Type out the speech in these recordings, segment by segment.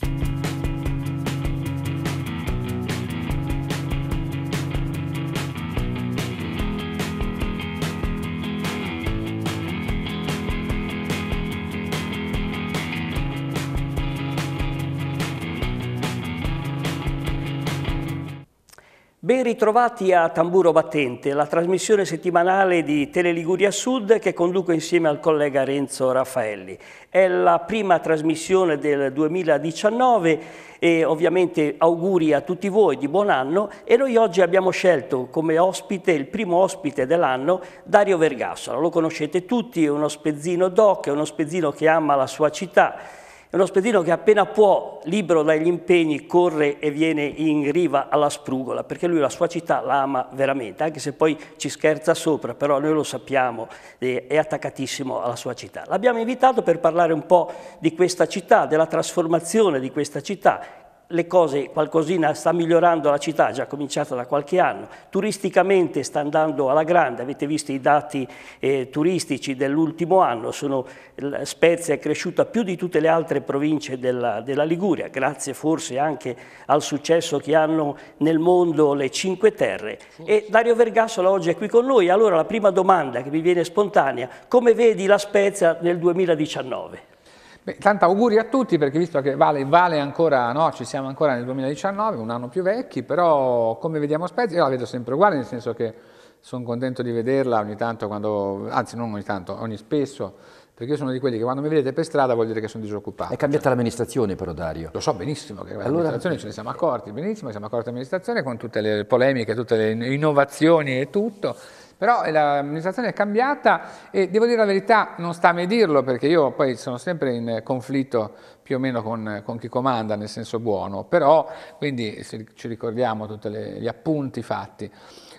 thank you Ben ritrovati a Tamburo Battente, la trasmissione settimanale di Tele Liguria Sud che conduco insieme al collega Renzo Raffaelli. È la prima trasmissione del 2019 e ovviamente auguri a tutti voi di buon anno e noi oggi abbiamo scelto come ospite, il primo ospite dell'anno, Dario Vergassola. Lo conoscete tutti, è uno spezzino doc, è uno spezzino che ama la sua città è uno spedino che appena può, libero dagli impegni, corre e viene in riva alla Sprugola, perché lui la sua città la ama veramente, anche se poi ci scherza sopra, però noi lo sappiamo, è attaccatissimo alla sua città. L'abbiamo invitato per parlare un po' di questa città, della trasformazione di questa città le cose, qualcosina sta migliorando la città, già cominciata da qualche anno, turisticamente sta andando alla grande, avete visto i dati eh, turistici dell'ultimo anno, sono, Spezia è cresciuta più di tutte le altre province della, della, Liguria, grazie forse anche al successo che hanno nel mondo le Cinque Terre. E Dario Vergassola oggi è qui con noi, allora la prima domanda che mi viene spontanea, come vedi la Spezia nel 2019? Beh, tanto auguri a tutti perché visto che vale, vale ancora, no, ci siamo ancora nel 2019, un anno più vecchi, però come vediamo Spezia, io la vedo sempre uguale, nel senso che sono contento di vederla ogni tanto, quando, anzi non ogni tanto, ogni spesso, perché io sono di quelli che quando mi vedete per strada vuol dire che sono disoccupato. È cambiata cioè. l'amministrazione però Dario. Lo so benissimo, che allora... l'amministrazione ce ne siamo accorti, benissimo, siamo accorti l'amministrazione con tutte le polemiche, tutte le innovazioni e tutto, però eh, l'amministrazione è cambiata e devo dire la verità non sta a me dirlo perché io poi sono sempre in conflitto più o meno con, con chi comanda nel senso buono, però quindi ci ricordiamo tutti gli appunti fatti.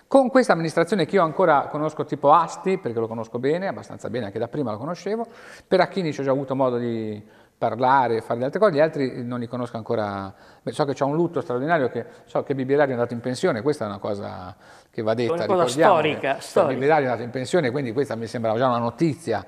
Con questa amministrazione che io ancora conosco tipo Asti, perché lo conosco bene, abbastanza bene anche da prima lo conoscevo, per Acchini ci ho già avuto modo di parlare, fare le altre cose, gli altri non li conosco ancora. Beh, so che c'è un lutto straordinario, che, so che Bibilari è andato in pensione, questa è una cosa che va detta. È Una cosa storica, storica. Bibilari è andato in pensione, quindi questa mi sembrava già una notizia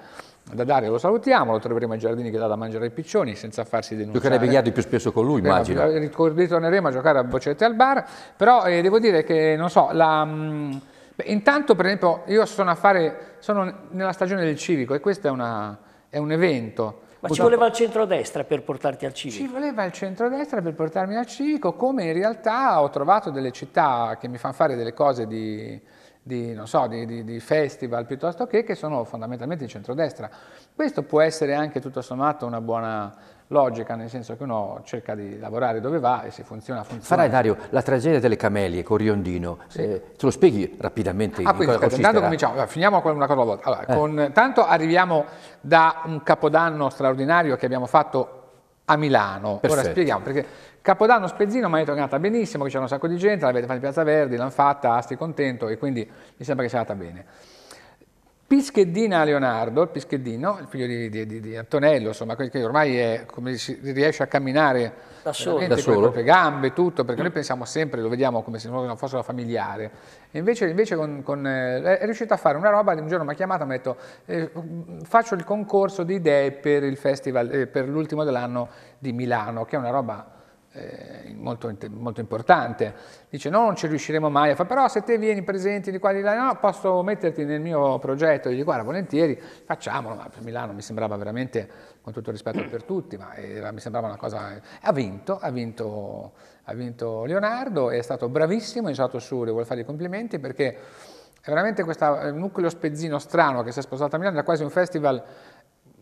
da dare, lo salutiamo, lo troveremo ai giardini che dà da mangiare ai piccioni senza farsi denunciare. Giocherebbe Ghiardi più spesso con lui, eh, immagino. Eh, ritorneremo a giocare a boccette al bar, però eh, devo dire che, non so, la... Mm, beh, intanto per esempio io sono a fare, sono nella stagione del civico e questo è, una, è un evento ma ci voleva il centrodestra per portarti al civico? Ci voleva il centrodestra per portarmi al civico, come in realtà ho trovato delle città che mi fanno fare delle cose di, di, so, di, di, di, festival piuttosto che, che sono fondamentalmente di centrodestra. Questo può essere anche tutto sommato una buona logica, nel senso che uno cerca di lavorare dove va e se funziona, funziona. Farai Dario, la tragedia delle camelie con Riondino, sì. eh, te lo spieghi rapidamente ah, quindi, cosa Intanto cominciamo, finiamo con una cosa alla volta. Allora, eh. con, tanto arriviamo da un capodanno straordinario che abbiamo fatto a Milano. Perfetto. Ora spieghiamo, perché Capodanno Spezzino mi è tornata benissimo, che c'era un sacco di gente, l'avete fatta in Piazza Verdi, l'hanno fatta, asti ah, contento e quindi mi sembra che sia andata bene. Pischeddina Leonardo, il Pischeddino, il figlio di, di, di Antonello, insomma, che ormai è, come si riesce a camminare da solo, da solo. con le proprie gambe, tutto, perché noi mm. pensiamo sempre, lo vediamo come se non fosse una familiare. E invece, invece con, con, eh, è riuscito a fare una roba, un giorno mi ha chiamato e mi ha detto eh, mm, faccio il concorso di idee per, eh, l'ultimo eh, dell'anno di Milano, che è una roba eh, molto, molto, importante. Dice no, non ci riusciremo mai a fare, però se te vieni presenti di qua di là, no, posso metterti nel mio progetto, gli dico guarda volentieri, facciamolo, ma Milano mi sembrava veramente, con tutto rispetto per tutti, ma era, mi sembrava una cosa, eh. ha vinto, ha vinto, ha vinto Leonardo, è stato bravissimo, è stato su, le vuole fare i complimenti perché è veramente questo eh, nucleo spezzino strano che si è sposato a Milano, era quasi un festival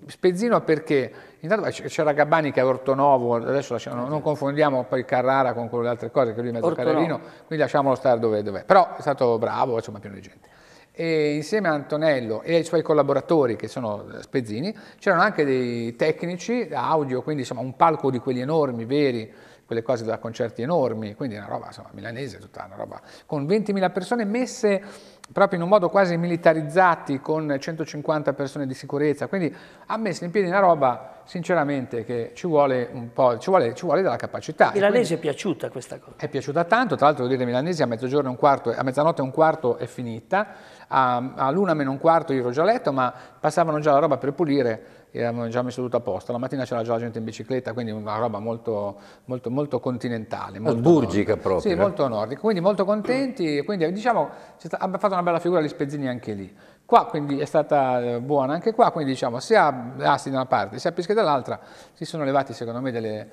Spezzino perché intanto c'era Gabbani che è Ortonovo, adesso lasciamo, non confondiamo poi Carrara con quelle altre cose, che lui è mezzo Ortonovo. carrerino, quindi lasciamolo stare dove, dove è. Però è stato bravo, insomma, pieno di gente. E insieme a Antonello e ai suoi collaboratori che sono eh, Spezzini, c'erano anche dei tecnici audio, quindi insomma un palco di quelli enormi, veri, quelle cose da concerti enormi, quindi una roba insomma, milanese, tutta una roba con 20.000 persone messe proprio in un modo quasi militarizzati con 150 persone di sicurezza, quindi ha messo in piedi una roba sinceramente che ci vuole un po', ci vuole, ci vuole della capacità. Milanese è piaciuta questa cosa? È piaciuta tanto, tra l'altro devo dire Milanese a mezzogiorno e un quarto, a mezzanotte e un quarto è finita, a, a l'una meno un quarto io ero già a letto, ma passavano già la roba per pulire, e avevano già messo tutto a posto. La mattina c'era già la gente in bicicletta, quindi una roba molto, molto, molto continentale. Molto Burgica proprio. Sì, eh? molto nordica, quindi molto contenti, quindi diciamo abbiamo fatto una bella figura gli spezzini anche lì. Qua quindi è stata eh, buona anche qua, quindi diciamo sia Asti da una parte sia Pische dall'altra si sono levati secondo me delle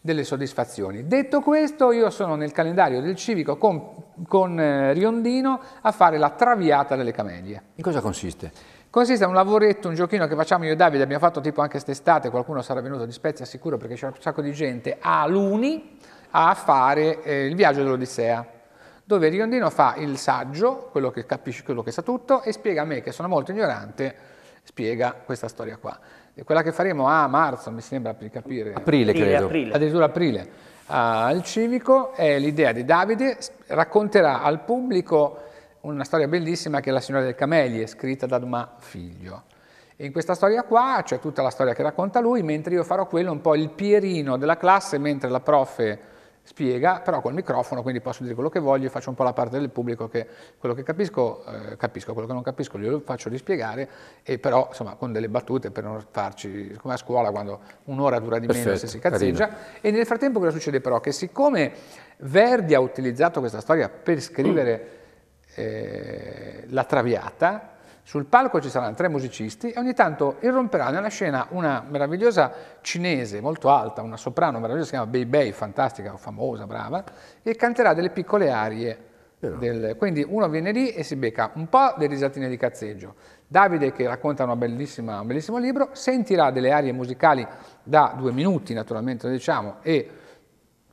delle soddisfazioni. Detto questo, io sono nel calendario del civico con, con eh, Riondino a fare la traviata delle camelie. In cosa consiste? Consiste in un lavoretto, un giochino che facciamo io e Davide, abbiamo fatto tipo anche quest'estate, qualcuno sarà venuto di Spezia sicuro perché c'era un sacco di gente, a Luni a fare eh, il viaggio dell'Odissea dove Riondino fa il saggio, quello che capisce, quello che sa tutto, e spiega a me, che sono molto ignorante, spiega questa storia qua. E quella che faremo a ah, marzo, mi sembra di capire. Aprile, aprile credo. Aprile. Addirittura aprile. Al ah, civico è l'idea di Davide, racconterà al pubblico una storia bellissima che è La signora del Camelie, scritta da Dumas Figlio. E in questa storia qua c'è tutta la storia che racconta lui, mentre io farò quello un po' il pierino della classe, mentre la profe spiega, però col microfono, quindi posso dire quello che voglio faccio un po' la parte del pubblico che quello che capisco, eh, capisco, quello che non capisco glielo faccio rispiegare, e però insomma con delle battute per non farci, come a scuola quando un'ora dura di Perfetto, meno se si cazzeggia. Carino. E nel frattempo cosa succede però? Che siccome Verdi ha utilizzato questa storia per scrivere eh, la Traviata, sul palco ci saranno tre musicisti e ogni tanto irromperà nella scena una meravigliosa cinese molto alta, una soprano meravigliosa, si chiama Bei Bei, fantastica, famosa, brava, e canterà delle piccole arie. Del, quindi uno viene lì e si becca un po' delle risatine di cazzeggio. Davide, che racconta un bellissimo libro, sentirà delle arie musicali da due minuti, naturalmente, diciamo, e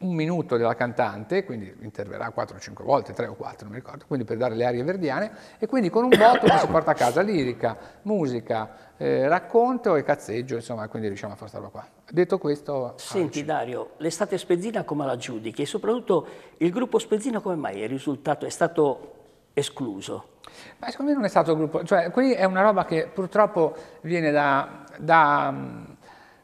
un minuto della cantante, quindi interverrà 4 5 volte, 3 o 4, non mi ricordo, quindi per dare le arie verdiane, e quindi con un voto si porta a casa lirica, musica, eh, racconto e cazzeggio, insomma, quindi riusciamo a fare questa roba qua. Detto questo... Senti ah, Dario, l'estate Spezzina come la giudichi e soprattutto il gruppo Spezzina come mai è, risultato, è stato escluso? Ma secondo me non è stato il gruppo, cioè qui è una roba che purtroppo viene da, da mm,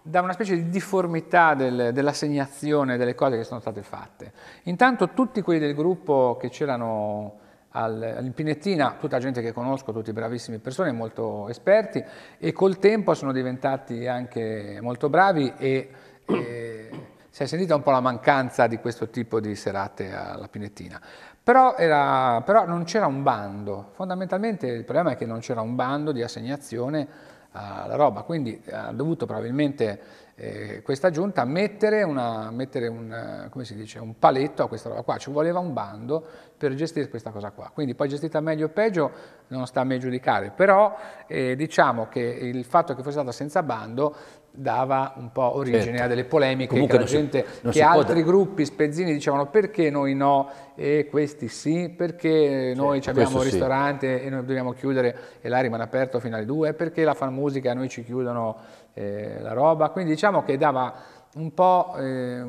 da una specie di difformità del, dell'assegnazione delle cose che sono state fatte. Intanto tutti quelli del gruppo che c'erano al, all'impinettina, tutta gente che conosco, tutti bravissime persone, molto esperti e col tempo sono diventati anche molto bravi e, e si è sentita un po' la mancanza di questo tipo di serate alla pinettina. Però, era, però non c'era un bando, fondamentalmente il problema è che non c'era un bando di assegnazione alla roba, quindi eh, ha dovuto probabilmente eh, questa giunta mettere, una, mettere un, eh, dice, un, paletto a questa roba qua, ci voleva un bando per gestire questa cosa qua, quindi poi gestita meglio o peggio non sta a me giudicare, però eh, diciamo che il fatto che fosse stata senza bando dava un po' origine certo. a delle polemiche Comunque che, gente, si, che altri può... gruppi spezzini dicevano perché noi no e questi sì, perché noi abbiamo un ristorante sì. e noi dobbiamo chiudere e là rimane aperto fino alle due, perché la fan musica noi ci chiudono eh, la roba, quindi diciamo che dava un po' eh,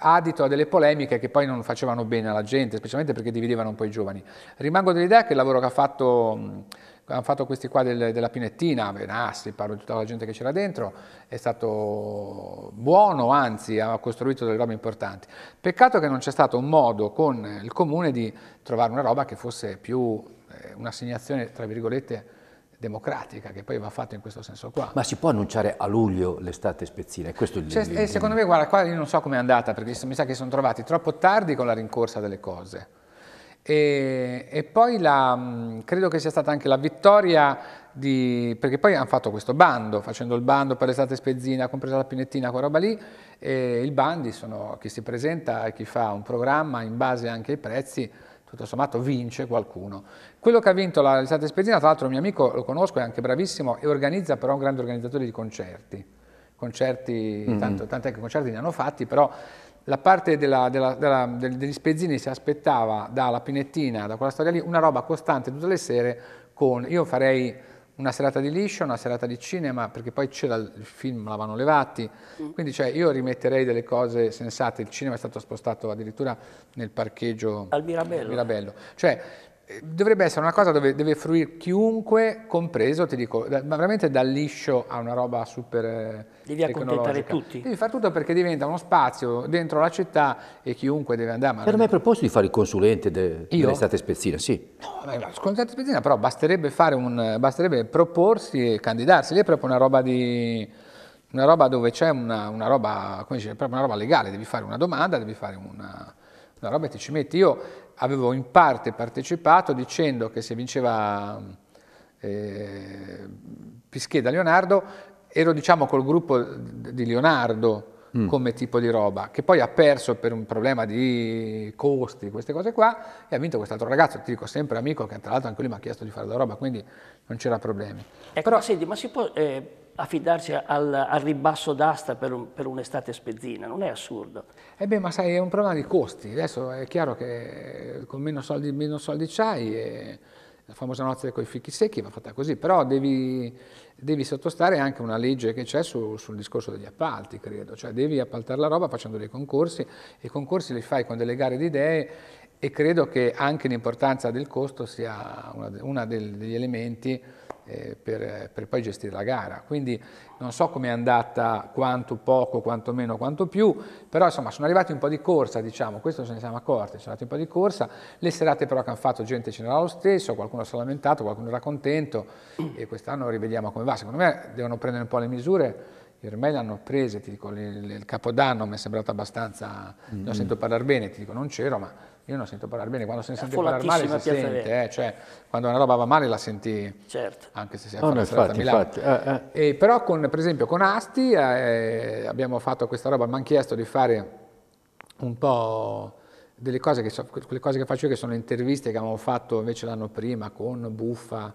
adito a delle polemiche che poi non facevano bene alla gente, specialmente perché dividevano un po' i giovani. Rimango dell'idea che il lavoro che ha fatto hanno fatto questi qua del, della Pinettina, Benassi, parlo di tutta la gente che c'era dentro, è stato buono, anzi ha costruito delle robe importanti. Peccato che non c'è stato un modo con il comune di trovare una roba che fosse più eh, un'assegnazione, tra virgolette, democratica che poi va fatta in questo senso qua. Ma si può annunciare a luglio l'estate spezzina? Questo il, cioè, il... Eh, secondo me, guarda, qua io non so com'è andata perché mi sa che sono trovati troppo tardi con la rincorsa delle cose e, e poi la, mm, credo che sia stata anche la vittoria di, perché poi hanno fatto questo bando, facendo il bando per l'estate spezzina, compresa la pinettina, quella roba lì, e il bandi sono chi si presenta e chi fa un programma in base anche ai prezzi, tutto sommato vince qualcuno. Quello che ha vinto l'estate spezzina, tra l'altro un mio amico lo conosco, è anche bravissimo e organizza però un grande organizzatore di concerti, concerti, mm -hmm. tanto, tanti anche concerti ne hanno fatti, però la parte della, della, della, degli spezzini si aspettava dalla pinettina, da quella storia lì, una roba costante tutte le sere con, io farei una serata di liscio, una serata di cinema, perché poi c'era il film L'avano levati, mm. quindi cioè, io rimetterei delle cose sensate, il cinema è stato spostato addirittura nel parcheggio al Mirabello, Mirabello. Cioè, dovrebbe essere una cosa dove deve fruire chiunque, compreso, ti dico, da, veramente dal liscio a una roba super eh, Devi accontentare tutti. Devi fare tutto perché diventa uno spazio dentro la città e chiunque deve andare. Ma per me è proposto di fare il consulente de, dell'estate spezzina, sì. No, ma il consulente spezzina però basterebbe, un, basterebbe proporsi e candidarsi, lì è proprio una roba di una roba dove c'è una, una, roba, come dice, proprio una roba legale, devi fare una domanda, devi fare una, una, roba e ti ci metti. Io avevo in parte partecipato dicendo che se vinceva eh, Pischeda Leonardo ero diciamo col gruppo di Leonardo mm. come tipo di roba, che poi ha perso per un problema di costi, queste cose qua, e ha vinto quest'altro ragazzo, ti dico sempre amico, che tra l'altro anche lui mi ha chiesto di fare la roba, quindi non c'era problemi. Ecco, Però, ma senti, ma si può eh, affidarsi al, al ribasso d'asta per, un'estate spezzina? Non è assurdo? Eh beh, ma sai, è un problema di costi, adesso è chiaro che con meno soldi, meno soldi c'hai... E, la famosa notte con i fichi secchi va fatta così, però devi, devi sottostare anche a una legge che c'è su, sul discorso degli appalti, credo, cioè devi appaltare la roba facendo dei concorsi e i concorsi li fai con delle gare di idee e credo che anche l'importanza del costo sia uno degli elementi eh, per, per, poi gestire la gara. Quindi non so come è andata, quanto poco, quanto meno, quanto più, però insomma sono arrivati un po' di corsa, diciamo, questo ce ne siamo accorti, sono andati un po' di corsa, le serate però che hanno fatto gente ce n'era lo stesso, qualcuno si è lamentato, qualcuno era contento e quest'anno rivediamo come va. Secondo me devono prendere un po' le misure ormai le hanno prese, ti dico, il, il capodanno mi è sembrato abbastanza, mm -hmm. non sento parlare bene, ti dico non c'ero, ma io non sento parlare bene, quando se ne sente parlare male si sente, eh, cioè, quando una roba va male la senti, certo. anche se si è no, infatti, a Milano. Infatti, eh, eh. però con, per esempio con Asti eh, abbiamo fatto questa roba, mi hanno chiesto di fare un po' delle cose che, so, cose che faccio io che sono interviste che avevamo fatto invece l'anno prima con Buffa,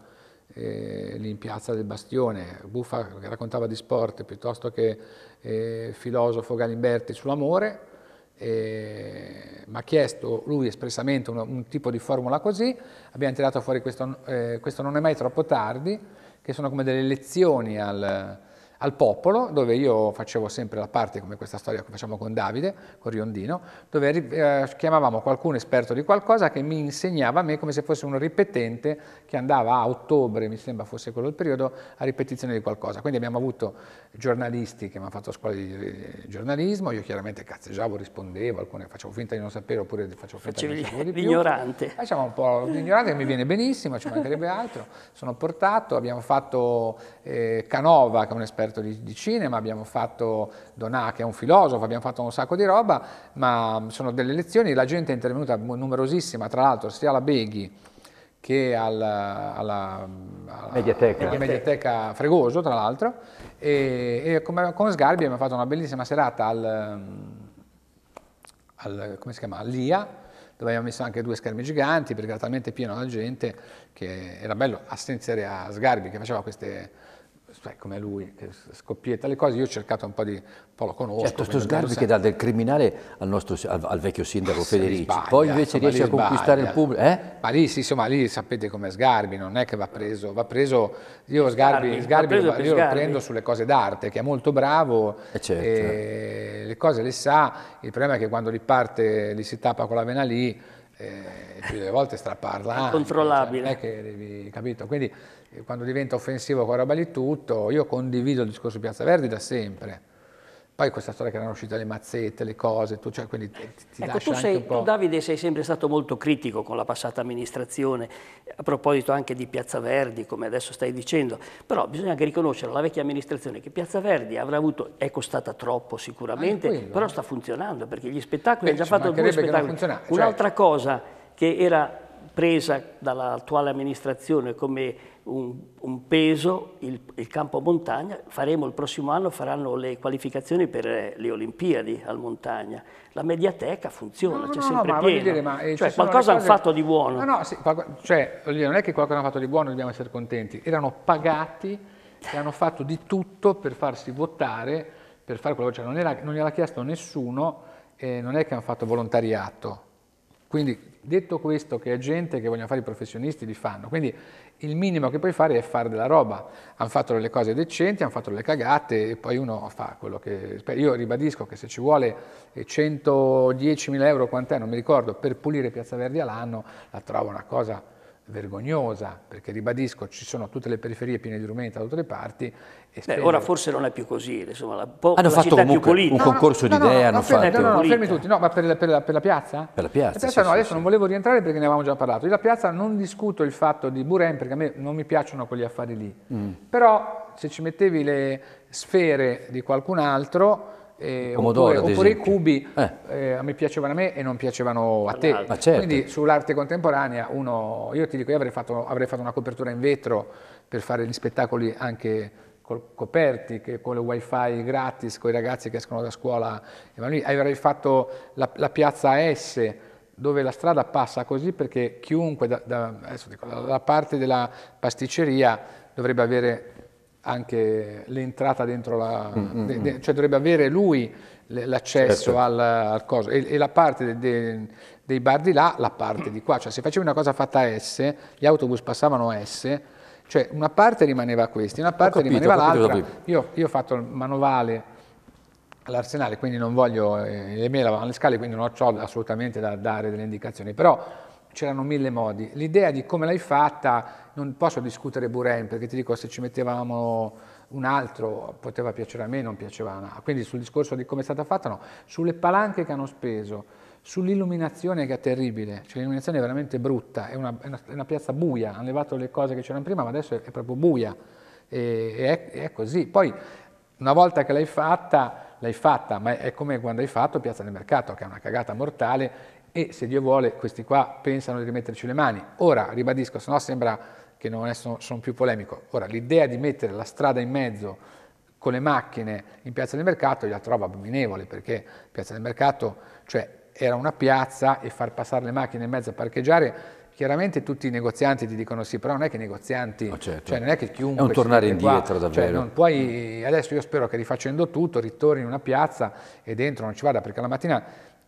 eh, lì in piazza del Bastione, Buffa che raccontava di sport piuttosto che eh, filosofo Galimberti sull'amore eh, mi ha chiesto lui espressamente un, un, tipo di formula così, abbiamo tirato fuori questo, eh, questo non è mai troppo tardi, che sono come delle lezioni al, al popolo, dove io facevo sempre la parte, come questa storia che facciamo con Davide, con Riondino, dove eh, chiamavamo qualcuno esperto di qualcosa che mi insegnava a me come se fosse un ripetente che andava a ottobre, mi sembra fosse quello il periodo, a ripetizione di qualcosa. Quindi abbiamo avuto giornalisti che mi hanno fatto scuola di giornalismo, io chiaramente cazzeggiavo, rispondevo, alcune facevo finta di non sapere oppure facevo finta Facevi di non sapere di l'ignorante. Più. Facciamo un po' l'ignorante che mi viene benissimo, ci mancherebbe altro, sono portato, abbiamo fatto eh, Canova, che è un esperto esperto di, di, cinema, abbiamo fatto Donà che è un filosofo, abbiamo fatto un sacco di roba, ma sono delle lezioni, la gente è intervenuta numerosissima, tra l'altro sia alla Beghi che alla, alla, alla mediateca. mediateca. Fregoso, tra l'altro, e, e come, con Sgarbi abbiamo fatto una bellissima serata al, al, come si chiama, all'IA, dove abbiamo messo anche due schermi giganti perché era talmente pieno la gente che era bello assistere a Sgarbi che faceva queste sai cioè, come lui, che eh, scoppietta le cose, io ho cercato un po' di, un po' lo conosco. Certo, questo sgarbi che dà del criminale al, nostro, al, al vecchio sindaco ah, Federici, sbaglia, poi invece riesce a conquistare il pubblico. Eh? Ma lì, sì, insomma, lì sapete com'è sgarbi, non è che va preso, va preso, io sgarbi, sgarbi, sgarbi, preso io sgarbi, lo prendo sulle cose d'arte, che è molto bravo, eh certo. e eh, le cose le sa, il problema è che quando li parte, li si tappa con la vena lì, e eh, più delle volte strapparla. È controllabile. cioè, non è che capito? Quindi eh, quando diventa offensivo quella roba di tutto, io condivido il discorso di Piazza Verdi da sempre, poi questa storia che erano uscite le mazzette, le cose, tu, cioè, quindi ti, ti ecco, tu, sei, tu, Davide sei sempre stato molto critico con la passata amministrazione, a proposito anche di Piazza Verdi, come adesso stai dicendo, però bisogna anche riconoscere alla vecchia amministrazione che Piazza Verdi avrà avuto, è costata troppo sicuramente, quello, però sta funzionando perché gli spettacoli hanno già fatto due spettacoli. Certo. Un'altra cioè... cosa che era presa dall'attuale amministrazione come un, un peso il, il, campo montagna, faremo il prossimo anno, faranno le qualificazioni per le Olimpiadi al montagna. La mediateca funziona, no, c'è no, sempre no, pieno. Dire, ma, eh, cioè, qualcosa cose... hanno fatto di buono. No, no, sì, cioè, non è che qualcosa hanno fatto di buono, dobbiamo essere contenti. Erano pagati e hanno fatto di tutto per farsi votare, per fare quello, cioè non, era, non gliel'ha chiesto nessuno, eh, non è che hanno fatto volontariato. Quindi Detto questo, che è gente che vogliono fare i professionisti, li fanno. Quindi il minimo che puoi fare è fare della roba. Hanno fatto le cose decenti, hanno fatto le cagate e poi uno fa quello che... Io ribadisco che se ci vuole 110.000 eh, euro, quant'è, non mi ricordo, per pulire Piazza Verdi all'anno, la trovo una cosa vergognosa, perché ribadisco, ci sono tutte le periferie piene di rumeni da tutte le parti. Beh, spero... ora forse non è più così, insomma, la po- hanno la fatto comunque un concorso di idee, hanno fatto... No, no, fermi tutti, no, ma per, la, per la, per la piazza? Per la piazza, piazza sì, no, sì, adesso sì. non volevo rientrare perché ne avevamo già parlato. Io la piazza non discuto il fatto di Buren, perché a me non mi piacciono quegli affari lì, mm. però se ci mettevi le sfere di qualcun altro eh, oppure, oppure, i cubi eh. Eh, mi piacevano a me e non piacevano a te. Certo. Quindi sull'arte contemporanea uno, io ti dico, io avrei fatto, avrei fatto, una copertura in vetro per fare gli spettacoli anche col, coperti, che, con le wifi gratis, con i ragazzi che escono da scuola. e Avrei fatto la, la piazza S dove la strada passa così perché chiunque, da, da, dico, da, da parte della pasticceria dovrebbe avere anche l'entrata dentro la... Mm, mm, de, de, mm. cioè dovrebbe avere lui l'accesso certo. al, al, coso e, e la parte de, dei bar di là, la parte di qua. Cioè se facevi una cosa fatta a S, gli autobus passavano a S, cioè una parte rimaneva a questi, una parte capito, rimaneva l'altra. Io, io ho fatto il manovale all'arsenale, quindi non voglio, eh, le mie lavano alle scale, quindi non ho assolutamente da dare delle indicazioni, però c'erano mille modi. L'idea di come l'hai fatta non posso discutere Buren perché ti dico se ci mettevamo un altro poteva piacere a me, non piaceva a me. Quindi sul discorso di come è stata fatta no, sulle palanche che hanno speso, sull'illuminazione che è terribile, cioè l'illuminazione è veramente brutta, è una, è, una, è una, piazza buia, hanno levato le cose che c'erano prima ma adesso è, è proprio buia e, e è, così. Poi una volta che l'hai fatta, l'hai fatta, ma è come quando hai fatto Piazza del Mercato che è una cagata mortale e se Dio vuole questi qua pensano di rimetterci le mani. Ora, ribadisco, se no sembra che non è, sono, sono più polemico. Ora, l'idea di mettere la strada in mezzo con le macchine in Piazza del Mercato io la trovo abominevole, perché Piazza del Mercato, cioè, era una piazza e far passare le macchine in mezzo a parcheggiare chiaramente tutti i negozianti ti dicono sì, però non è che i negozianti, oh, certo. cioè non è che chiunque... È un tornare indietro qua, cioè, davvero. Cioè puoi, adesso io spero che rifacendo tutto ritorni in una piazza e dentro non ci vada, perché la mattina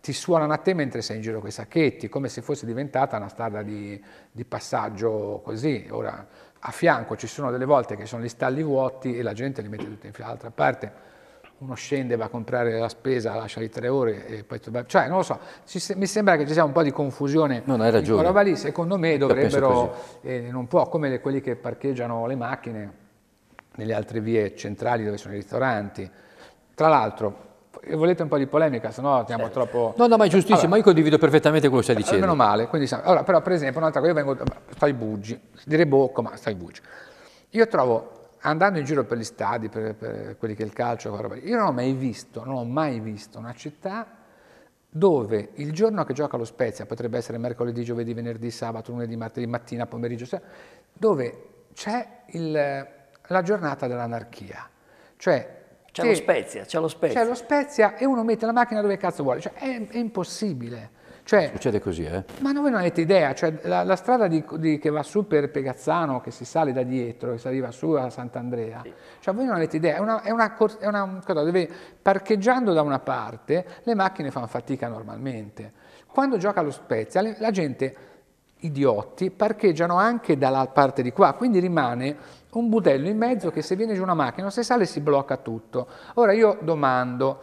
ti suonano a te mentre sei in giro con i sacchetti, come se fosse diventata una strada di, di passaggio così. Ora, a fianco ci sono delle volte che sono gli stalli vuoti e la gente li mette tutti in fila dall'altra parte uno scende, va a comprare la spesa, lascia lì tre ore e poi... Cioè, non lo so, ci, mi sembra che ci sia un po' di confusione. Non hai ragione. Roba lì, secondo me dovrebbero, eh, non può, come le, quelli che parcheggiano le macchine nelle altre vie centrali dove sono i ristoranti. Tra l'altro, volete un po' di polemica, se no andiamo certo. troppo... No, no, ma è cioè, giustissimo, allora, ma io condivido perfettamente quello che stai dicendo. Meno male, quindi, allora, però per esempio un'altra cosa, io vengo, stai bugi, direi bocco, ma stai bugi. Io trovo, andando in giro per gli stadi, per, per quelli che è il calcio, io non ho mai visto, non ho mai visto una città dove il giorno che gioca lo Spezia, potrebbe essere mercoledì, giovedì, venerdì, sabato, lunedì, martedì, mattina, pomeriggio, dove c'è la giornata dell'anarchia. Cioè c'è lo Spezia, c'è lo Spezia. C'è lo Spezia e uno mette la macchina dove cazzo vuole, cioè, è, è impossibile. Cioè, Succede così, eh? Ma voi non avete idea, cioè, la, la, strada di, di, che va su per Pegazzano, che si sale da dietro, che arriva su a Sant'Andrea, sì. cioè, voi non avete idea, è una, è una, è una cosa dove parcheggiando da una parte le macchine fanno fatica normalmente. Quando gioca lo Spezia, la gente idioti parcheggiano anche dalla parte di qua, quindi rimane un budello in mezzo che se viene giù una macchina se sale si blocca tutto. Ora io domando,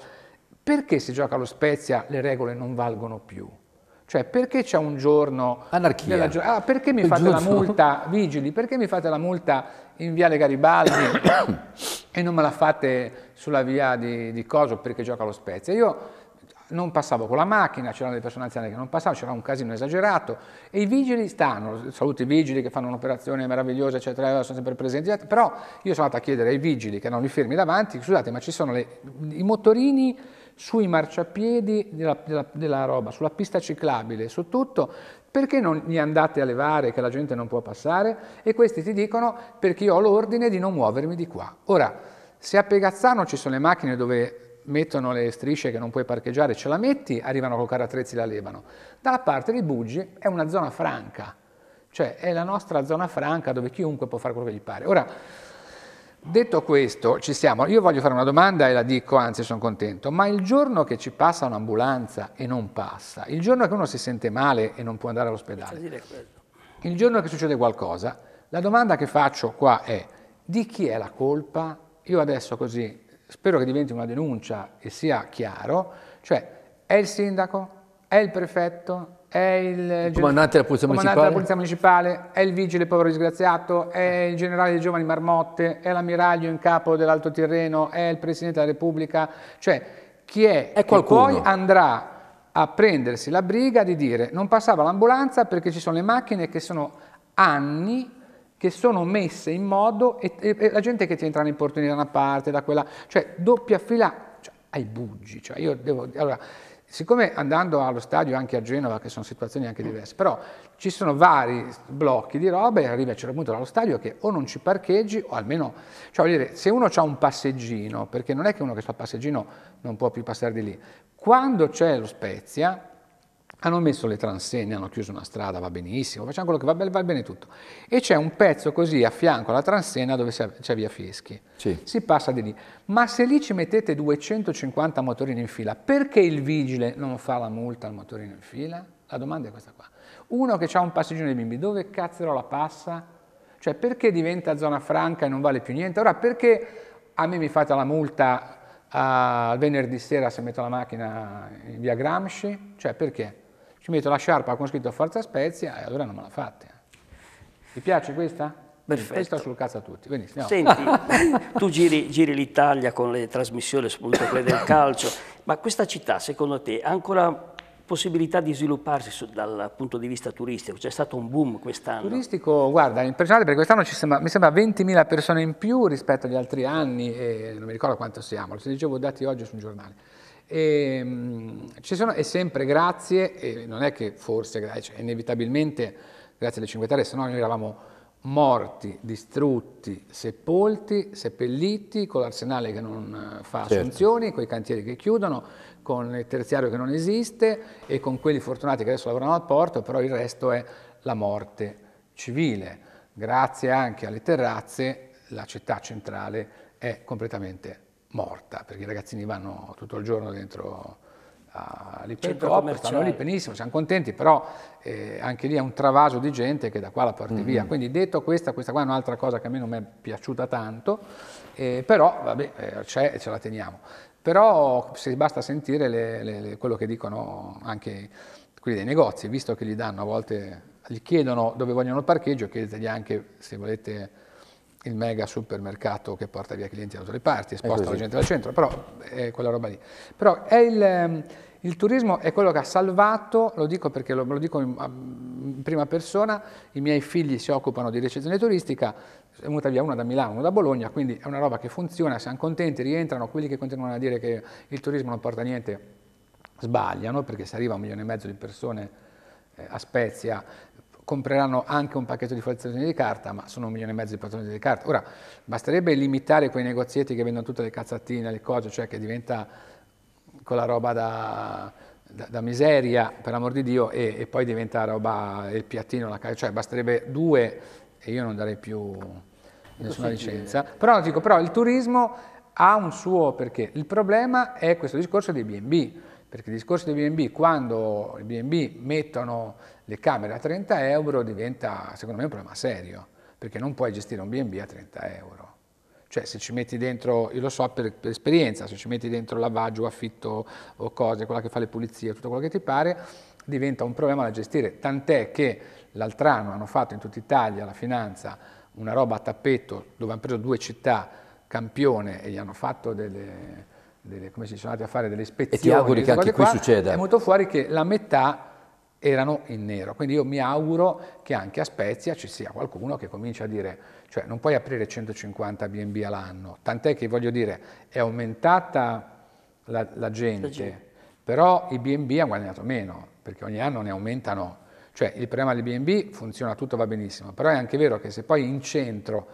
perché se gioca allo Spezia le regole non valgono più? Cioè perché c'è un giorno... Anarchia. Della, ah, perché mi fate la multa, vigili, perché mi fate la multa in Viale Garibaldi e non me la fate sulla via di, di Coso perché gioca allo Spezia? Io non passavo con la macchina, c'erano delle persone anziane che non passavano, c'era un casino esagerato e i vigili stanno, saluto i vigili che fanno un'operazione meravigliosa, eccetera, eh, sono sempre presenti, però io sono andato a chiedere ai vigili che erano lì fermi davanti, scusate ma ci sono le, i motorini sui marciapiedi della, della, della roba, sulla pista ciclabile, su tutto, perché non li andate a levare che la gente non può passare? E questi ti dicono perché io ho l'ordine di non muovermi di qua. Ora, se a Pegazzano ci sono le macchine dove mettono le strisce che non puoi parcheggiare, ce la metti, arrivano col carattrezzi e la levano. Dalla parte di Buggi è una zona franca, cioè è la nostra zona franca dove chiunque può fare quello che gli pare. Ora, detto questo, ci siamo, io voglio fare una domanda e la dico, anzi sono contento, ma il giorno che ci passa un'ambulanza e non passa, il giorno che uno si sente male e non può andare all'ospedale, il giorno che succede qualcosa, la domanda che faccio qua è di chi è la colpa? Io adesso così spero che diventi una denuncia e sia chiaro, cioè è il sindaco, è il prefetto, è il, il comandante, della polizia, comandante della polizia, municipale, è il vigile povero disgraziato, è eh. il generale dei giovani marmotte, è l'ammiraglio in capo dell'Alto Tirreno, è il presidente della Repubblica, cioè chi è, è che poi andrà a prendersi la briga di dire non passava l'ambulanza perché ci sono le macchine che sono anni che sono messe in modo e, e, e la gente che ti entra nei portoni da una parte, da quella, cioè doppia fila cioè, ai buggi, cioè io devo allora siccome andando allo stadio anche a Genova che sono situazioni anche diverse, però ci sono vari blocchi di roba e arrivi a un certo punto dallo stadio che o non ci parcheggi o almeno, cioè voglio dire, se uno ha un passeggino, perché non è che uno che fa passeggino non può più passare di lì, quando c'è lo Spezia hanno messo le transenne, hanno chiuso una strada, va benissimo, facciamo quello che va bene, va bene tutto. E c'è un pezzo così a fianco alla transenna dove c'è via Fieschi. Sì. Si passa di lì. Ma se lì ci mettete 250 motorini in fila, perché il vigile non fa la multa al motorino in fila? La domanda è questa qua. Uno che ha un passeggino dei bimbi, dove cazzero la passa? Cioè perché diventa zona franca e non vale più niente? Ora perché a me mi fate la multa al eh, venerdì sera se metto la macchina in via Gramsci? Cioè perché? ci metto la sciarpa con scritto Forza Spezia e allora non me la fate. Ti piace questa? Perfetto. Questa sul cazzo a tutti. Benissimo. Senti, tu giri, giri l'Italia con le trasmissioni, soprattutto quelle del calcio, ma questa città secondo te ha ancora possibilità di svilupparsi su, dal punto di vista turistico? C'è stato un boom quest'anno? Turistico, guarda, impressionante perché quest'anno mi sembra 20.000 persone in più rispetto agli altri anni e non mi ricordo quanto siamo, lo dicevo dati oggi su un giornale. E, ehm, sono, e sempre grazie, e non è che forse, cioè inevitabilmente grazie alle Cinque Terre, se no noi eravamo morti, distrutti, sepolti, seppelliti, con l'arsenale che non eh, fa certo. assunzioni, con i cantieri che chiudono, con il terziario che non esiste e con quelli fortunati che adesso lavorano al porto, però il resto è la morte civile. Grazie anche alle terrazze la città centrale è completamente morta, perché i ragazzini vanno tutto il giorno dentro all'Ipertop, stanno lì benissimo, siamo contenti, però eh, anche lì è un travaso di gente che da qua la porti mm -hmm. via. Quindi detto questa, questa qua è un'altra cosa che a me non mi è piaciuta tanto, eh, però vabbè, eh, c'è e ce la teniamo. Però se basta sentire le, le, le, quello che dicono anche quelli dei negozi, visto che gli danno a volte, gli chiedono dove vogliono il parcheggio, chiedetegli anche se volete il mega supermercato che porta via clienti da tutte le parti, sposta la gente dal centro, però è quella roba lì. Però il, ehm, il, turismo è quello che ha salvato, lo dico perché lo, lo dico in, in, prima persona, i miei figli si occupano di recensione turistica, è venuta via una da Milano, una da Bologna, quindi è una roba che funziona, siamo contenti, rientrano, quelli che continuano a dire che il turismo non porta niente sbagliano, perché se arriva un milione e mezzo di persone eh, a Spezia compreranno anche un pacchetto di frazioni di carta, ma sono un milione e mezzo di frazioni di carta. Ora, basterebbe limitare quei negozietti che vendono tutte le cazzatine, le cose, cioè che diventa quella roba da, da, da miseria, per amor di Dio, e, e, poi diventa roba, il piattino, la cioè basterebbe due e io non darei più nessuna licenza. Però, dico, però il turismo ha un suo perché. Il problema è questo discorso dei B&B perché il discorso di BNB, quando i BNB mettono le camere a 30 euro, diventa secondo me un problema serio, perché non puoi gestire un BNB a 30 euro. Cioè se ci metti dentro, io lo so per, per esperienza, se ci metti dentro lavaggio, affitto o cose, quella che fa le pulizie, tutto quello che ti pare, diventa un problema da gestire, tant'è che l'altro anno hanno fatto in tutta Italia la finanza una roba a tappeto dove hanno preso due città campione e gli hanno fatto delle, delle, come si sono andati a fare delle ispezioni. E ti auguri che anche qui succeda. È venuto fuori che la metà erano in nero. Quindi io mi auguro che anche a Spezia ci sia qualcuno che comincia a dire, cioè non puoi aprire 150 B&B all'anno, tant'è che voglio dire, è aumentata la, la gente, però i B&B hanno guadagnato meno, perché ogni anno ne aumentano. Cioè il problema del B&B funziona tutto, va benissimo, però è anche vero che se poi in centro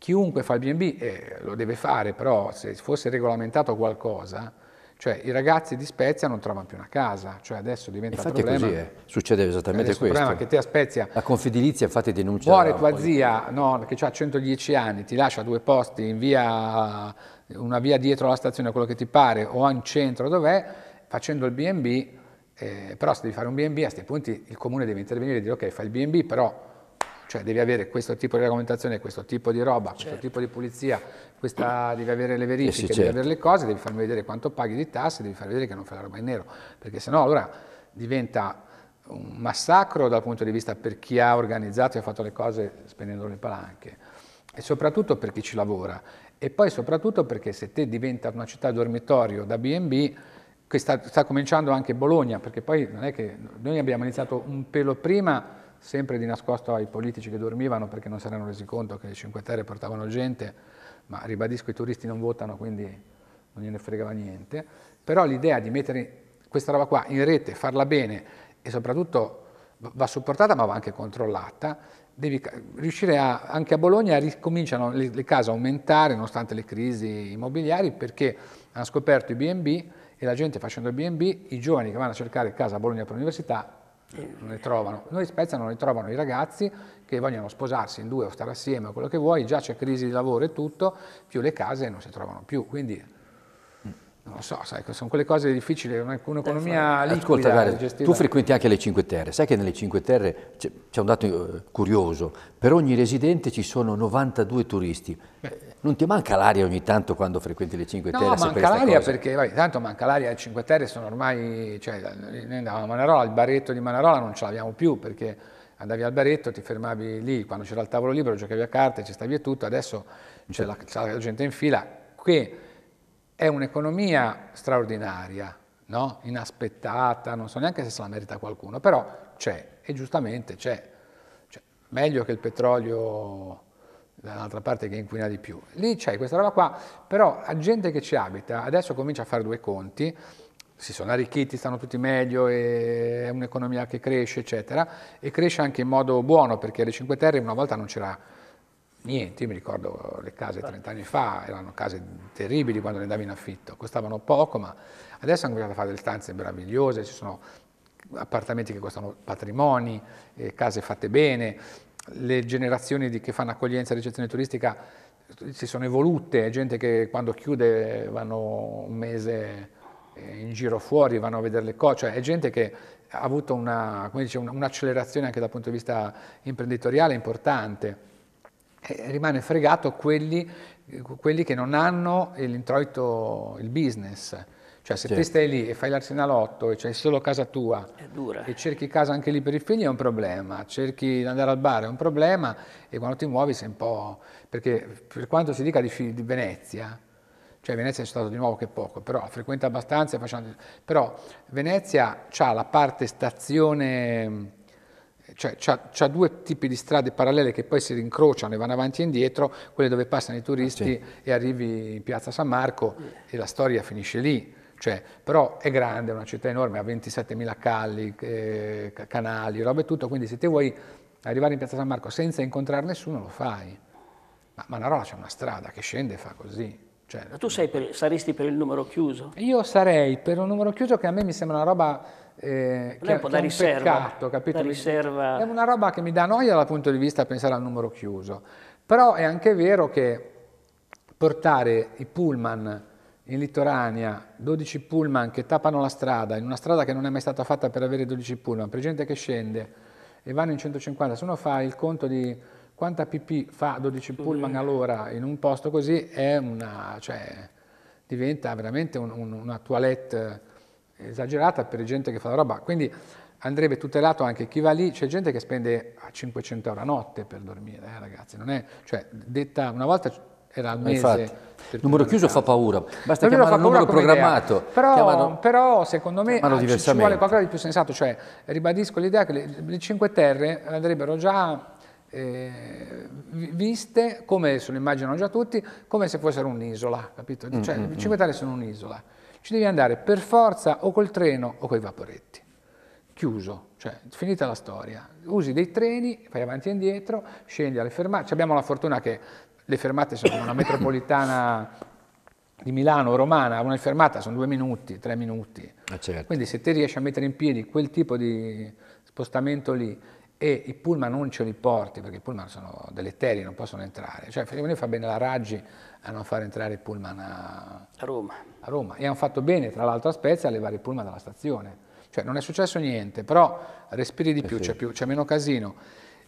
Chiunque fa il BNB eh, lo deve fare, però se fosse regolamentato qualcosa, cioè i ragazzi di Spezia non trovano più una casa, cioè adesso diventa infatti un problema. Infatti così, eh. succede esattamente questo. Il problema è che te a Spezia... La confedilizia infatti denuncia... Muore tua zia, no, che ha 110 anni, ti lascia due posti in via, una via dietro la stazione, quello che ti pare, o in centro, dov'è, facendo il B&B, eh, però se devi fare un B&B a questi punti il comune deve intervenire e dire ok, fai il B&B, però cioè devi avere questo tipo di regolamentazione, questo tipo di roba, certo. questo tipo di pulizia, questa, devi avere le eh verifiche, sì, devi certo. avere le cose, devi farmi vedere quanto paghi di tasse, devi farmi vedere che non fai la roba in nero, perché sennò allora diventa un massacro dal punto di vista per chi ha organizzato e ha fatto le cose spendendo le palanche e soprattutto per chi ci lavora e poi soprattutto perché se te diventa una città dormitorio da B&B che sta, sta cominciando anche Bologna perché poi non è che noi abbiamo iniziato un pelo prima sempre di nascosto ai politici che dormivano perché non si erano resi conto che le 5 Terre portavano gente, ma ribadisco i turisti non votano quindi non gliene fregava niente, però l'idea di mettere questa roba qua in rete, farla bene e soprattutto va supportata ma va anche controllata, devi riuscire a, anche a Bologna ricominciano le, le case a aumentare nonostante le crisi immobiliari perché hanno scoperto i B&B e la gente facendo il B&B, i giovani che vanno a cercare casa a Bologna per l'università eh, non li trovano. Noi in Spezia non le trovano i ragazzi che vogliono sposarsi in due o stare assieme o quello che vuoi, già c'è crisi di lavoro e tutto, più le case non si trovano più, quindi mm. non lo so, sai, sono quelle cose difficili, un'economia liquida. Ascolta, tu frequenti anche le Cinque Terre, sai che nelle Cinque Terre c'è un dato eh, curioso, per ogni residente ci sono 92 turisti. Beh. Non ti manca l'aria ogni tanto quando frequenti le 5 Terre? No, manca l'aria perché, vabbè, tanto manca l'aria, le 5 Terre sono ormai, cioè, noi andavamo a Manarola, il baretto di Manarola non ce l'abbiamo più perché andavi al baretto, ti fermavi lì, quando c'era il tavolo libero giocavi a carte, ci stavi e tutto, adesso c'è la, la, gente in fila, qui è un'economia straordinaria, no? inaspettata, non so neanche se se la merita qualcuno, però c'è, e giustamente c'è, cioè, meglio che il petrolio dall'altra parte che inquina di più. Lì c'è questa roba qua, però la gente che ci abita adesso comincia a fare due conti, si sono arricchiti, stanno tutti meglio, è un'economia che cresce, eccetera, e cresce anche in modo buono, perché alle Cinque Terre una volta non c'era niente, io mi ricordo le case 30 certo. anni fa, erano case terribili quando le andavi in affitto, costavano poco, ma adesso hanno cominciato a fare delle stanze meravigliose, ci sono appartamenti che costano patrimoni, case fatte bene, le generazioni di, che fanno accoglienza e ricezione turistica si sono evolute, è gente che quando chiude vanno un mese eh, in giro fuori, vanno a vedere le cose, cioè è gente che ha avuto un'accelerazione un anche dal punto di vista imprenditoriale importante. E rimane fregato quelli, quelli che non hanno l'introito, il business. Cioè se certo. te stai lì e fai l'arsenalotto e c'è solo casa tua e cerchi casa anche lì per i figli è un problema, cerchi di andare al bar è un problema e quando ti muovi sei un po'... perché per quanto si dica di, di Venezia, cioè Venezia è stato di nuovo che poco, però frequenta abbastanza, facendo... però Venezia ha la parte stazione, cioè ha due tipi di strade parallele che poi si rincrociano e vanno avanti e indietro, quelle dove passano i turisti ah, sì. e arrivi in piazza San Marco e la storia finisce lì cioè, però è grande, è una città enorme, ha 27.000 calli, eh, canali, roba e tutto, quindi se te vuoi arrivare in Piazza San Marco senza incontrare nessuno lo fai. Ma Manarola c'è una strada che scende e fa così. Cioè, tu per, saresti per il numero chiuso? Io sarei per un numero chiuso che a me mi sembra una roba eh, che, è un po' da è un riserva, peccato, capito? Riserva... È una roba che mi dà noia dal punto di vista pensare al numero chiuso. Però è anche vero che portare i pullman in Litoranea 12 pullman che tappano la strada, in una strada che non è mai stata fatta per avere 12 pullman, per gente che scende e vanno in 150, se uno fa il conto di quanta pipì fa 12 pullman all'ora in un posto così, è una, cioè, diventa veramente un, un, una toilette eh, esagerata per gente che fa la roba. Quindi andrebbe tutelato anche chi va lì, c'è gente che spende a 500 euro a notte per dormire, eh, ragazzi, non è, cioè, detta, una volta era al mese. Il numero chiuso fa paura, basta il chiamare un numero programmato. Però, chiamano, però, secondo me ci, ci vuole qualcosa di più sensato, cioè ribadisco l'idea che le, le Cinque Terre andrebbero già eh, viste, come se lo immaginano già tutti, come se fossero un'isola, capito? Mm, cioè mm, le mm. Cinque Terre sono un'isola, ci devi andare per forza o col treno o coi vaporetti. Chiuso, cioè finita la storia. Usi dei treni, fai avanti e indietro, scendi alle fermate. Cioè, abbiamo la fortuna che le fermate sono una metropolitana di Milano romana, una fermata sono due minuti, tre minuti. Ah, certo. Quindi se te riesci a mettere in piedi quel tipo di spostamento lì e i pullman non ce li porti, perché i pullman sono deleteri, non possono entrare. Cioè, noi fa bene la Raggi a non far entrare i pullman a, a, Roma. a Roma. E hanno fatto bene, tra l'altro a Spezia, a levare i pullman dalla stazione. Cioè, non è successo niente, però respiri di eh, più, sì. c'è meno casino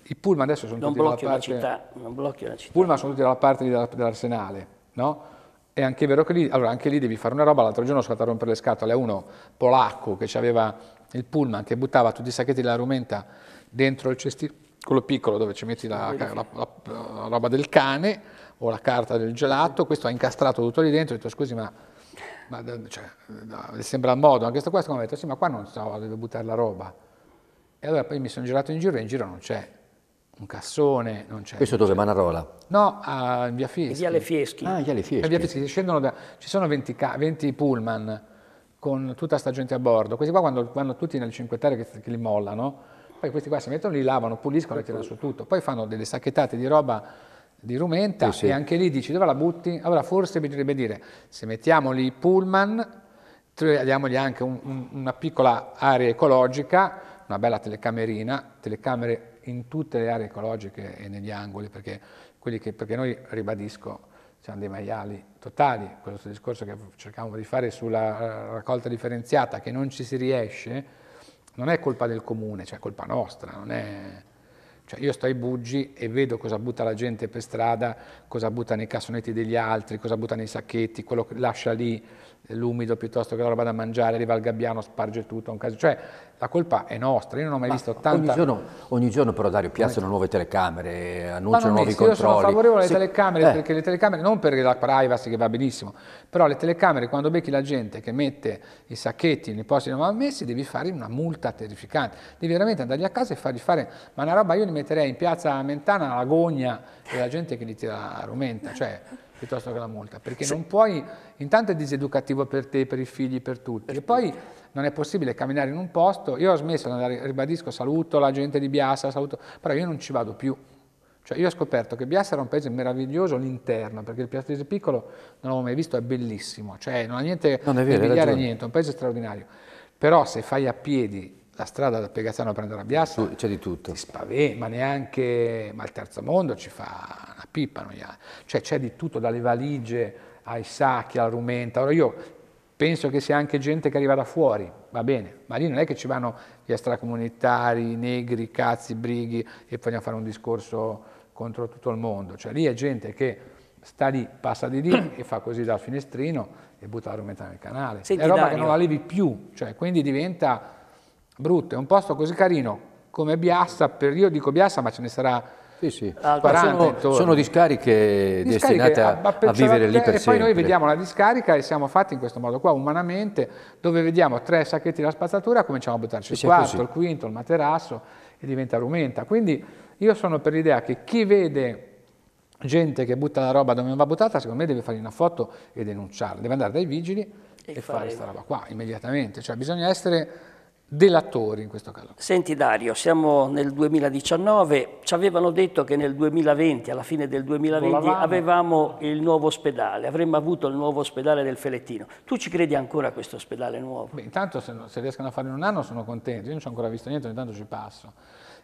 i pullman adesso sono non tutti dalla parte... Città, non blocchi la città. I pullman sono tutti dalla parte dell'arsenale, no? È anche vero che lì, allora anche lì devi fare una roba, l'altro giorno sono stato a rompere le scatole a uno polacco che aveva il pullman che buttava tutti i sacchetti della rumenta dentro il cestino, quello piccolo dove ci metti la, la, la, la roba del cane o la carta del gelato, questo ha incastrato tutto lì dentro, ho detto scusi ma ma cioè, le sembra a modo, anche questo qua secondo me, ha detto sì ma qua non so, dove buttare la roba. E allora poi mi sono girato in giro e in giro non c'è un cassone, non c'è. Questo dove? Manarola? No, a Via Fieschi. Via Le Fieschi. Ah, Via Le Fieschi. Via Fieschi. Da, ci sono 20, 20, pullman con tutta sta gente a bordo. Questi qua quando vanno tutti nel Cinque terre che, che, li mollano, poi questi qua si mettono, li lavano, puliscono e tirano su tutto. Poi fanno delle sacchettate di roba di rumenta eh sì. e anche lì dici dove la butti? Allora forse bisognerebbe dire se mettiamo lì i pullman, diamogli anche un, un, una piccola area ecologica, una bella telecamerina, telecamere in tutte le aree ecologiche e negli angoli, perché, che, perché noi, ribadisco, siamo dei maiali totali, questo discorso che cercavamo di fare sulla eh, raccolta differenziata, che non ci si riesce, non è colpa del comune, cioè è colpa nostra, è... Cioè io sto ai buggi e vedo cosa butta la gente per strada, cosa butta nei cassonetti degli altri, cosa butta nei sacchetti, quello che lascia lì, l'umido piuttosto che la roba da mangiare, arriva il gabbiano, sparge tutto, un caso. Cioè, la colpa è nostra, io non ho mai Ma visto tanta... Ogni giorno, ogni giorno però Dario piazzano nuove telecamere, annunciano nuovi controlli. Io sono favorevole alle sì. telecamere, eh. perché le telecamere, non per la privacy che va benissimo, però le telecamere quando becchi la gente che mette i sacchetti nei posti non ammessi devi fare una multa terrificante, devi veramente andargli a casa e fargli fare... Ma una roba io li metterei in piazza Mentana alla gogna della gente che li tira la rumenta, cioè piuttosto che la multa, perché sì. non puoi, intanto è diseducativo per te, per i figli, per tutti, e poi non è possibile camminare in un posto, io ho smesso di andare, ribadisco, saluto la gente di Biassa, saluto, però io non ci vado più, cioè io ho scoperto che Biassa era un paese meraviglioso all'interno, perché il Piastrese piccolo non l'avevo mai visto, è bellissimo, cioè non ha niente da invidiare niente, è un paese straordinario, però se fai a piedi la strada da Pegazzano a prendere la Biassa c'è di tutto. spaventa, ma neanche ma il terzo mondo ci fa una pippa, cioè c'è di tutto, dalle valigie ai sacchi, alla rumenta. Ora io penso che sia anche gente che arriva da fuori, va bene, ma lì non è che ci vanno gli extracomunitari, i negri, cazzi, brighi e vogliamo fare un discorso contro tutto il mondo, cioè lì è gente che sta lì, passa di lì e fa così dal finestrino e butta la rumenta nel canale. Senti, è roba Dario. che non la levi più, cioè quindi diventa brutto, è un posto così carino come Biassa, per, io dico Biassa ma ce ne sarà sì, sì. 40 sono, sono, discariche, discariche destinate ah, a, a, a vivere lì per e sempre. E poi noi vediamo la discarica e siamo fatti in questo modo qua, umanamente, dove vediamo tre sacchetti della spazzatura, cominciamo a buttarci sì, il quarto, così. il quinto, il materasso e diventa rumenta. Quindi io sono per l'idea che chi vede gente che butta la roba dove non va buttata, secondo me deve fargli una foto e denunciarla, deve andare dai vigili e, e fare questa roba qua immediatamente. Cioè bisogna essere delatori in questo caso. Senti Dario, siamo nel 2019, ci avevano detto che nel 2020, alla fine del 2020, Volavamo. avevamo il nuovo ospedale, avremmo avuto il nuovo ospedale del Felettino. Tu ci credi ancora a questo ospedale nuovo? Beh, intanto se, se riescono a farlo in un anno sono contento, io non ci ho ancora visto niente, ogni tanto ci passo.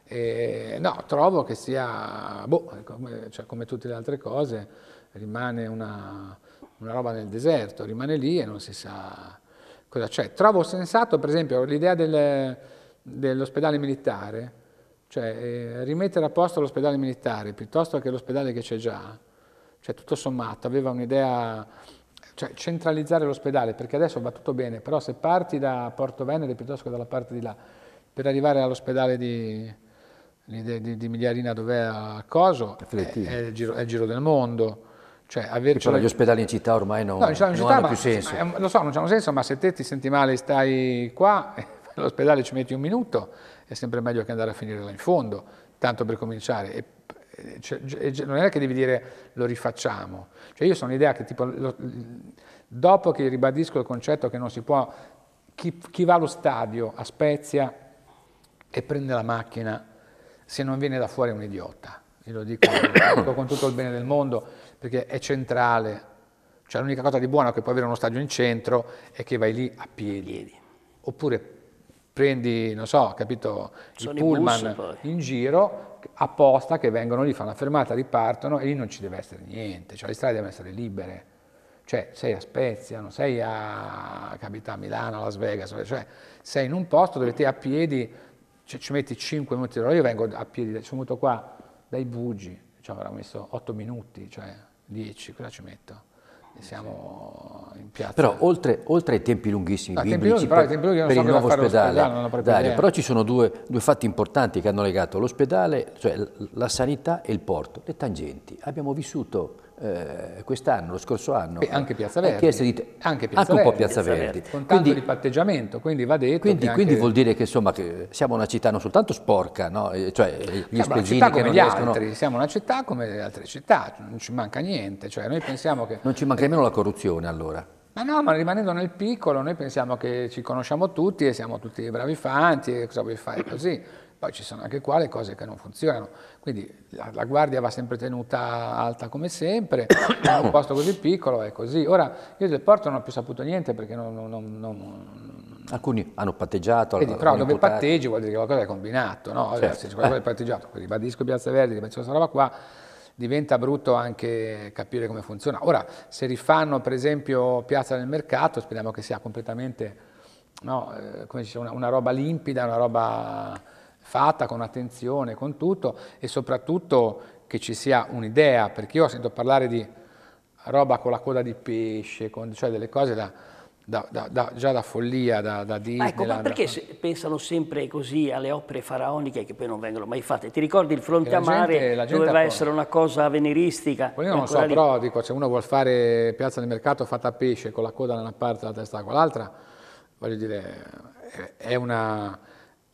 E, no, trovo che sia, boh, come, cioè, come tutte le altre cose, rimane una, una roba nel deserto, rimane lì e non si sa cosa c'è. Trovo sensato, per esempio, l'idea del, dell'ospedale militare, cioè eh, rimettere a posto l'ospedale militare piuttosto che l'ospedale che c'è già, cioè tutto sommato aveva un'idea, cioè centralizzare l'ospedale, perché adesso va tutto bene, però se parti da Porto Venere piuttosto che dalla parte di là, per arrivare all'ospedale di, di, di, di Migliarina dove è a Coso, è, è, il giro, è il giro del mondo, cioè, averci... Cioè, gli ospedali in città ormai non, no, diciamo, non città, hanno ma, più senso. Ma, eh, lo so, non hanno senso, ma se te ti senti male e stai qua, all'ospedale ci metti un minuto, è sempre meglio che andare a finire là in fondo, tanto per cominciare. E, eh, cioè, non è che devi dire lo rifacciamo. Cioè, io sono un'idea che tipo, lo, dopo che ribadisco il concetto che non si può... Chi, chi va allo stadio a Spezia e prende la macchina, se non viene da fuori è un idiota. Io lo dico, lo dico con tutto il bene del mondo perché è centrale. Cioè l'unica cosa di buono che puoi avere uno stadio in centro è che vai lì a piedi. piedi. Oppure prendi, non so, capito, Sono il pullman in giro apposta che vengono lì, fanno la fermata, ripartono e lì non ci deve essere niente, cioè le strade devono essere libere. Cioè sei a Spezia, non sei a, capita, a Milano, Las Vegas, cioè sei in un posto dove te a piedi cioè, ci metti 5 minuti, io vengo a piedi, sono venuto qua dai Bugi, ci cioè, avrà messo 8 minuti, cioè 10, cosa ci metto? siamo in piazza. Però oltre, oltre ai tempi lunghissimi no, ah, biblici tempi lunghi, per, per il nuovo ospedale, ospedale Dario, però ci sono due, due, fatti importanti che hanno legato l'ospedale, cioè la sanità e il porto, le tangenti. Abbiamo vissuto eh, quest'anno, lo scorso anno. E anche Piazza eh, Verdi. Anche, di, anche, Piazza Verdi, un po' Piazza, Verdi. Verdi. Con tanto quindi, di patteggiamento, quindi va detto Quindi, anche... quindi vuol dire che, insomma, che siamo una città non soltanto sporca, no? Eh, cioè gli eh, spezzini che non gli riescono... altri, siamo una città come le altre città, non ci manca niente, cioè noi pensiamo che... Non ci manca nemmeno la corruzione allora. Ma no, ma rimanendo nel piccolo, noi pensiamo che ci conosciamo tutti e siamo tutti bravi fanti e cosa vuoi fare così. Poi ci sono anche qua le cose che non funzionano, quindi la, la guardia va sempre tenuta alta come sempre, in un posto così piccolo è così. Ora io del porto non ho più saputo niente perché non... non, non, non... Alcuni hanno patteggiato. Vedi, però dove imputati. patteggi vuol dire che qualcosa è combinato, no? Certo. Se qualcosa è patteggiato, ribadisco Piazza Verdi, che ribadisco questa roba qua, diventa brutto anche capire come funziona. Ora, se rifanno per esempio Piazza del Mercato, speriamo che sia completamente no, eh, una, una roba limpida, una roba fatta con attenzione, con tutto e soprattutto che ci sia un'idea, perché io sento parlare di roba con la coda di pesce, con, cioè delle cose da, da, da, già da follia, da, da Disney. ecco, ma perché se, pensano sempre così alle opere faraoniche che poi non vengono mai fatte? Ti ricordi il fronte a mare gente, gente doveva essere una cosa avveniristica? Poi io non lo so, lì... però dico, se uno vuole fare piazza del mercato fatta a pesce con la coda da una parte e la testa dall'altra, voglio dire, è una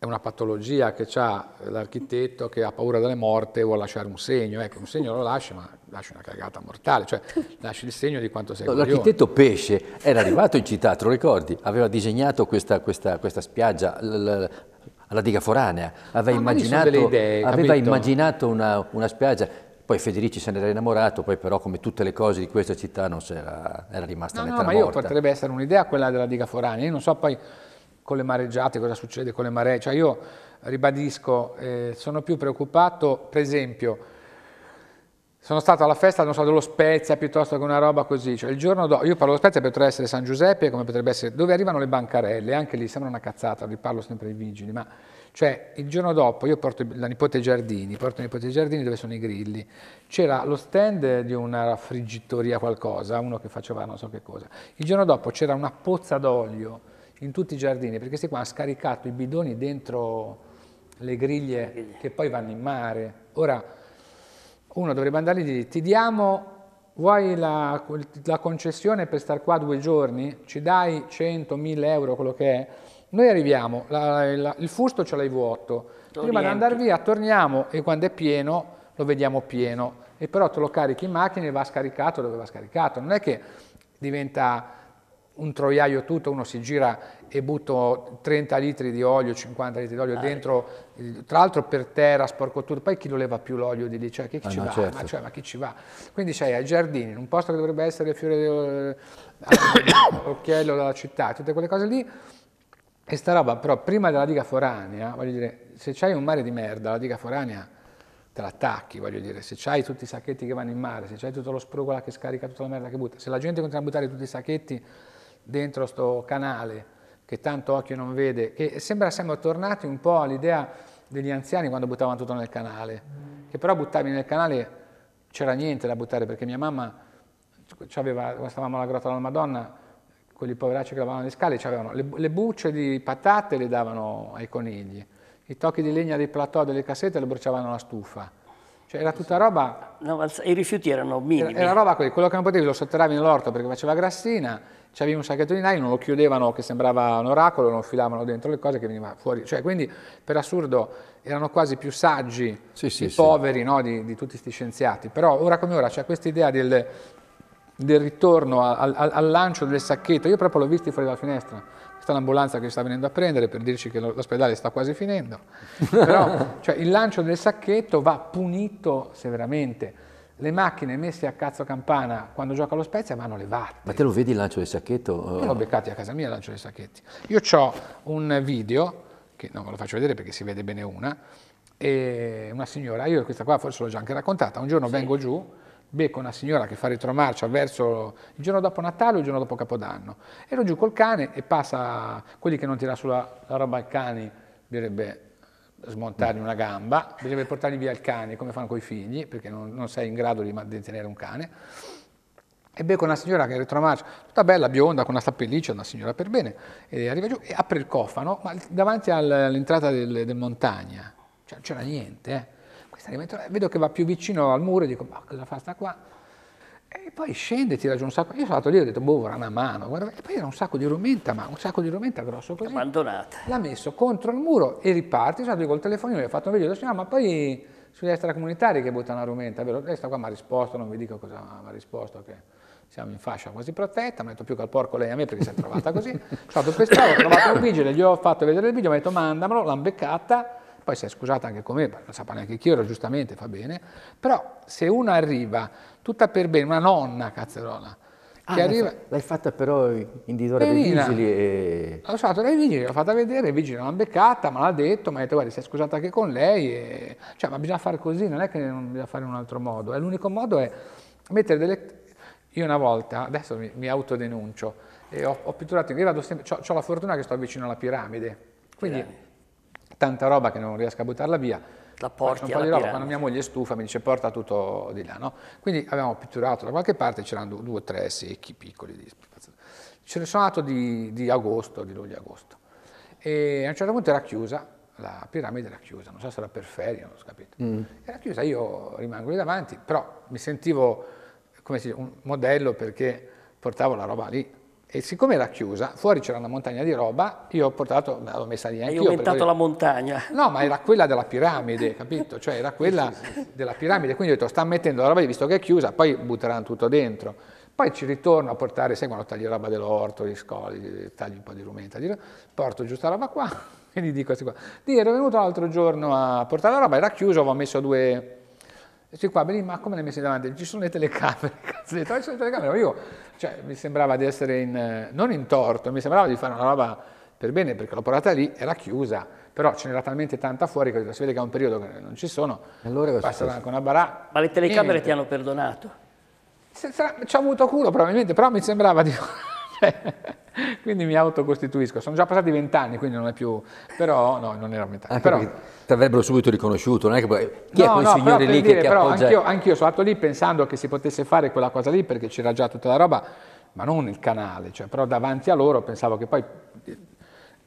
è una patologia che ha l'architetto che ha paura delle morte e vuole lasciare un segno. Ecco, un segno lo lascia, ma lascia una cagata mortale, cioè lascia il segno di quanto sei no, L'architetto Pesce era arrivato in città, te lo ricordi? Aveva disegnato questa, questa, questa spiaggia, alla diga foranea, aveva ah, ma immaginato, idee, aveva immaginato una, una, spiaggia, poi Federici se ne era innamorato, poi però come tutte le cose di questa città non era, era rimasta no, no, ma morta. io potrebbe essere un'idea quella della diga foranea, io non so poi con le mareggiate, cosa succede con le maree. Cioè io ribadisco, eh, sono più preoccupato, per esempio, sono stato alla festa, non so, dello Spezia piuttosto che una roba così, cioè il giorno dopo, io parlo dello Spezia, potrebbe essere San Giuseppe, come potrebbe essere, dove arrivano le bancarelle, anche lì sembra una cazzata, vi parlo sempre ai vigili, ma cioè il giorno dopo io porto la nipote ai giardini, porto la nipote ai giardini dove sono i grilli, c'era lo stand di una friggitoria qualcosa, uno che faceva non so che cosa, il giorno dopo c'era una pozza d'olio, in tutti i giardini, perché questi qua hanno scaricato i bidoni dentro le griglie, le griglie che poi vanno in mare. Ora, uno dovrebbe andare e dire, ti diamo, vuoi la, la concessione per star qua due giorni? Ci dai 100, 1000 euro, quello che è? Noi arriviamo, la, la, il fusto ce l'hai vuoto, prima di andare via torniamo e quando è pieno lo vediamo pieno e però te lo carichi in macchina e va scaricato dove va scaricato, non è che diventa un troiaio tutto, uno si gira e butto 30 litri di olio, 50 litri di olio ah, dentro, tra l'altro per terra, sporco tutto, poi chi lo leva più l'olio di lì, cioè chi, chi ah, ci no, va, certo. ma, cioè, ma, chi ci va? Quindi c'hai ai giardini, in un posto che dovrebbe essere il fiore dell'occhiello della città, tutte quelle cose lì, e sta roba però prima della diga foranea, voglio dire, se c'hai un mare di merda, la diga foranea te l'attacchi, voglio dire, se c'hai tutti i sacchetti che vanno in mare, se c'hai tutto lo sprugola che scarica tutta la merda che butta, se la gente continua a buttare tutti i sacchetti dentro sto canale che tanto occhio non vede, che sembra siamo tornati un po' all'idea degli anziani quando buttavano tutto nel canale, che però buttavi nel canale c'era niente da buttare perché mia mamma aveva, quando stavamo alla grotta della Madonna, quelli poveracci che lavavano le scale, avevano le, le bucce di patate le davano ai conigli, i tocchi di legna dei platò, delle cassette le bruciavano alla stufa cioè era tutta roba... No, i rifiuti erano minimi. Era, era roba quello che non potevi lo sotterravi nell'orto perché faceva grassina, c'avevi un sacchetto di non lo chiudevano che sembrava un oracolo, non filavano dentro le cose che veniva fuori. Cioè, quindi per assurdo erano quasi più saggi sì, i poveri sì. No, di, di, tutti questi scienziati. Però ora come ora c'è questa idea del, del ritorno al, al, al lancio del sacchetto. Io proprio l'ho visto fuori dalla finestra sta l'ambulanza che ci sta venendo a prendere per dirci che l'ospedale sta quasi finendo. Però cioè, il lancio del sacchetto va punito severamente. Le macchine messe a cazzo campana quando gioca lo Spezia vanno levate. Ma te lo vedi il lancio del sacchetto? Eh? Io l'ho beccato a casa mia il lancio dei sacchetti. Io ho un video, che non ve lo faccio vedere perché si vede bene una, e una signora, io questa qua forse l'ho già anche raccontata, un giorno sì. vengo giù becco una signora che fa retromarcia verso il giorno dopo Natale o il giorno dopo Capodanno. Ero giù col cane e passa, quelli che non tirano sulla roba ai cani, direbbe smontargli una gamba, bisognerebbe portargli via il cane come fanno con i figli, perché non, non sei in grado di, di tenere un cane. E becco una signora che retromarcia, tutta bella, bionda, con una stappelliccia, una signora per bene, e arriva giù e apre il cofano, ma davanti all'entrata del, del montagna, cioè non c'era niente, eh questa dimensionale, vedo che va più vicino al muro e dico, ma cosa fa sta qua? E poi scende, tira giù un sacco, io sono andato lì e ho detto, boh, vorrà una mano, guarda, e poi era un sacco di rumenta, ma un sacco di rumenta grosso così. Abbandonata. L'ha messo contro il muro e riparte, sono andato lì col telefonino, gli ho fatto un video, detto, ah, ma poi sugli extracomunitari che buttano una rumenta, è vero, questa qua mi ha risposto, non vi dico cosa mi ha risposto, che siamo in fascia quasi protetta, mi ha detto più che al porco lei a me perché si è trovata così, sono stato pescato, ho trovato un vigile, gli ho fatto vedere il video, mi ha detto mandamelo, l'hanno beccata, poi si è scusata anche con me, non sapeva neanche chi ero, giustamente, fa bene, però se una arriva tutta per bene, una nonna cazzerola, Ah, arriva... L'hai fatta però in disora dei vigili e... L'ho fatto dai vigili, l'ho fatta vedere, i vigili l'hanno beccata, me l'ha detto, mi ha detto guarda si è scusata anche con lei, e... cioè ma bisogna fare così, non è che non bisogna fare in un altro modo, l'unico modo è mettere delle... Io una volta, adesso mi, mi autodenuncio, ho, ho, pitturato, io vado sempre, ho, ho, la fortuna che sto vicino alla piramide, quindi... Piramide tanta roba che non riesco a buttarla via, la porti un po' di roba, quando mia moglie è stufa mi dice porta tutto di là, no? Quindi abbiamo pitturato da qualche parte, c'erano due o tre secchi piccoli di Ce ne sono andato di, di agosto, di luglio-agosto. E a un certo punto era chiusa, la piramide era chiusa, non so se era per ferie, non ho capito. Mm. Era chiusa, io rimango lì davanti, però mi sentivo come si dice, un modello perché portavo la roba lì. E siccome era chiusa, fuori c'era una montagna di roba, io ho portato, l'ho messa lì anch'io. Hai aumentato perché... la montagna. No, ma era quella della piramide, capito? Cioè era quella sì, sì, sì. della piramide, quindi ho detto, sta mettendo la roba lì, visto che è chiusa, poi butteranno tutto dentro. Poi ci ritorno a portare, sai quando tagli roba dell'orto, gli scoli, tagli un po' di rumenta, porto giusta roba qua e gli dico questi qua. Lì ero venuto l'altro giorno a portare la roba, era chiuso, avevo messo due dice qua Benimmacco me ne ha messi davanti, ci sono le telecamere, cazzo, detto, ci sono le telecamere, ma io, cioè, mi sembrava di essere in, eh, non in torto, mi sembrava di fare una roba per bene, perché l'ho portata lì, era chiusa, però ce n'era talmente tanta fuori che si vede che è un periodo che non ci sono, allora passava anche una barà. Ma le telecamere niente. ti hanno perdonato? Ci ha avuto culo probabilmente, però mi sembrava di... Cioè, quindi mi autocostituisco. Sono già passati vent'anni, quindi non è più... però no, non era metà. Anche però... Ti avrebbero subito riconosciuto, non è che... poi... Chi no, è quel no, signore lì dire, che, ti però appoggia... Anch'io, anch'io sono andato lì pensando che si potesse fare quella cosa lì, perché c'era già tutta la roba, ma non il canale, cioè, però davanti a loro pensavo che poi eh,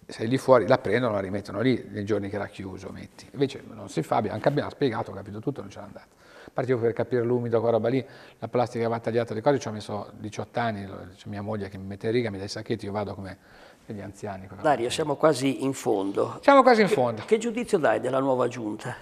sei lì fuori, la prendono, la rimettono lì nei giorni che era chiuso, metti. Invece non si fa, anche abbiamo spiegato, ho capito tutto, non ce l'ha andata partivo per capire l'umido, quella roba lì, la plastica va tagliata, le cose, ci ho messo 18 anni, c'è mia moglie che mi mette in riga, mi dà i sacchetti, io vado come gli anziani. Dario, siamo quasi in fondo. Siamo quasi in fondo. Che, che giudizio dai della nuova giunta?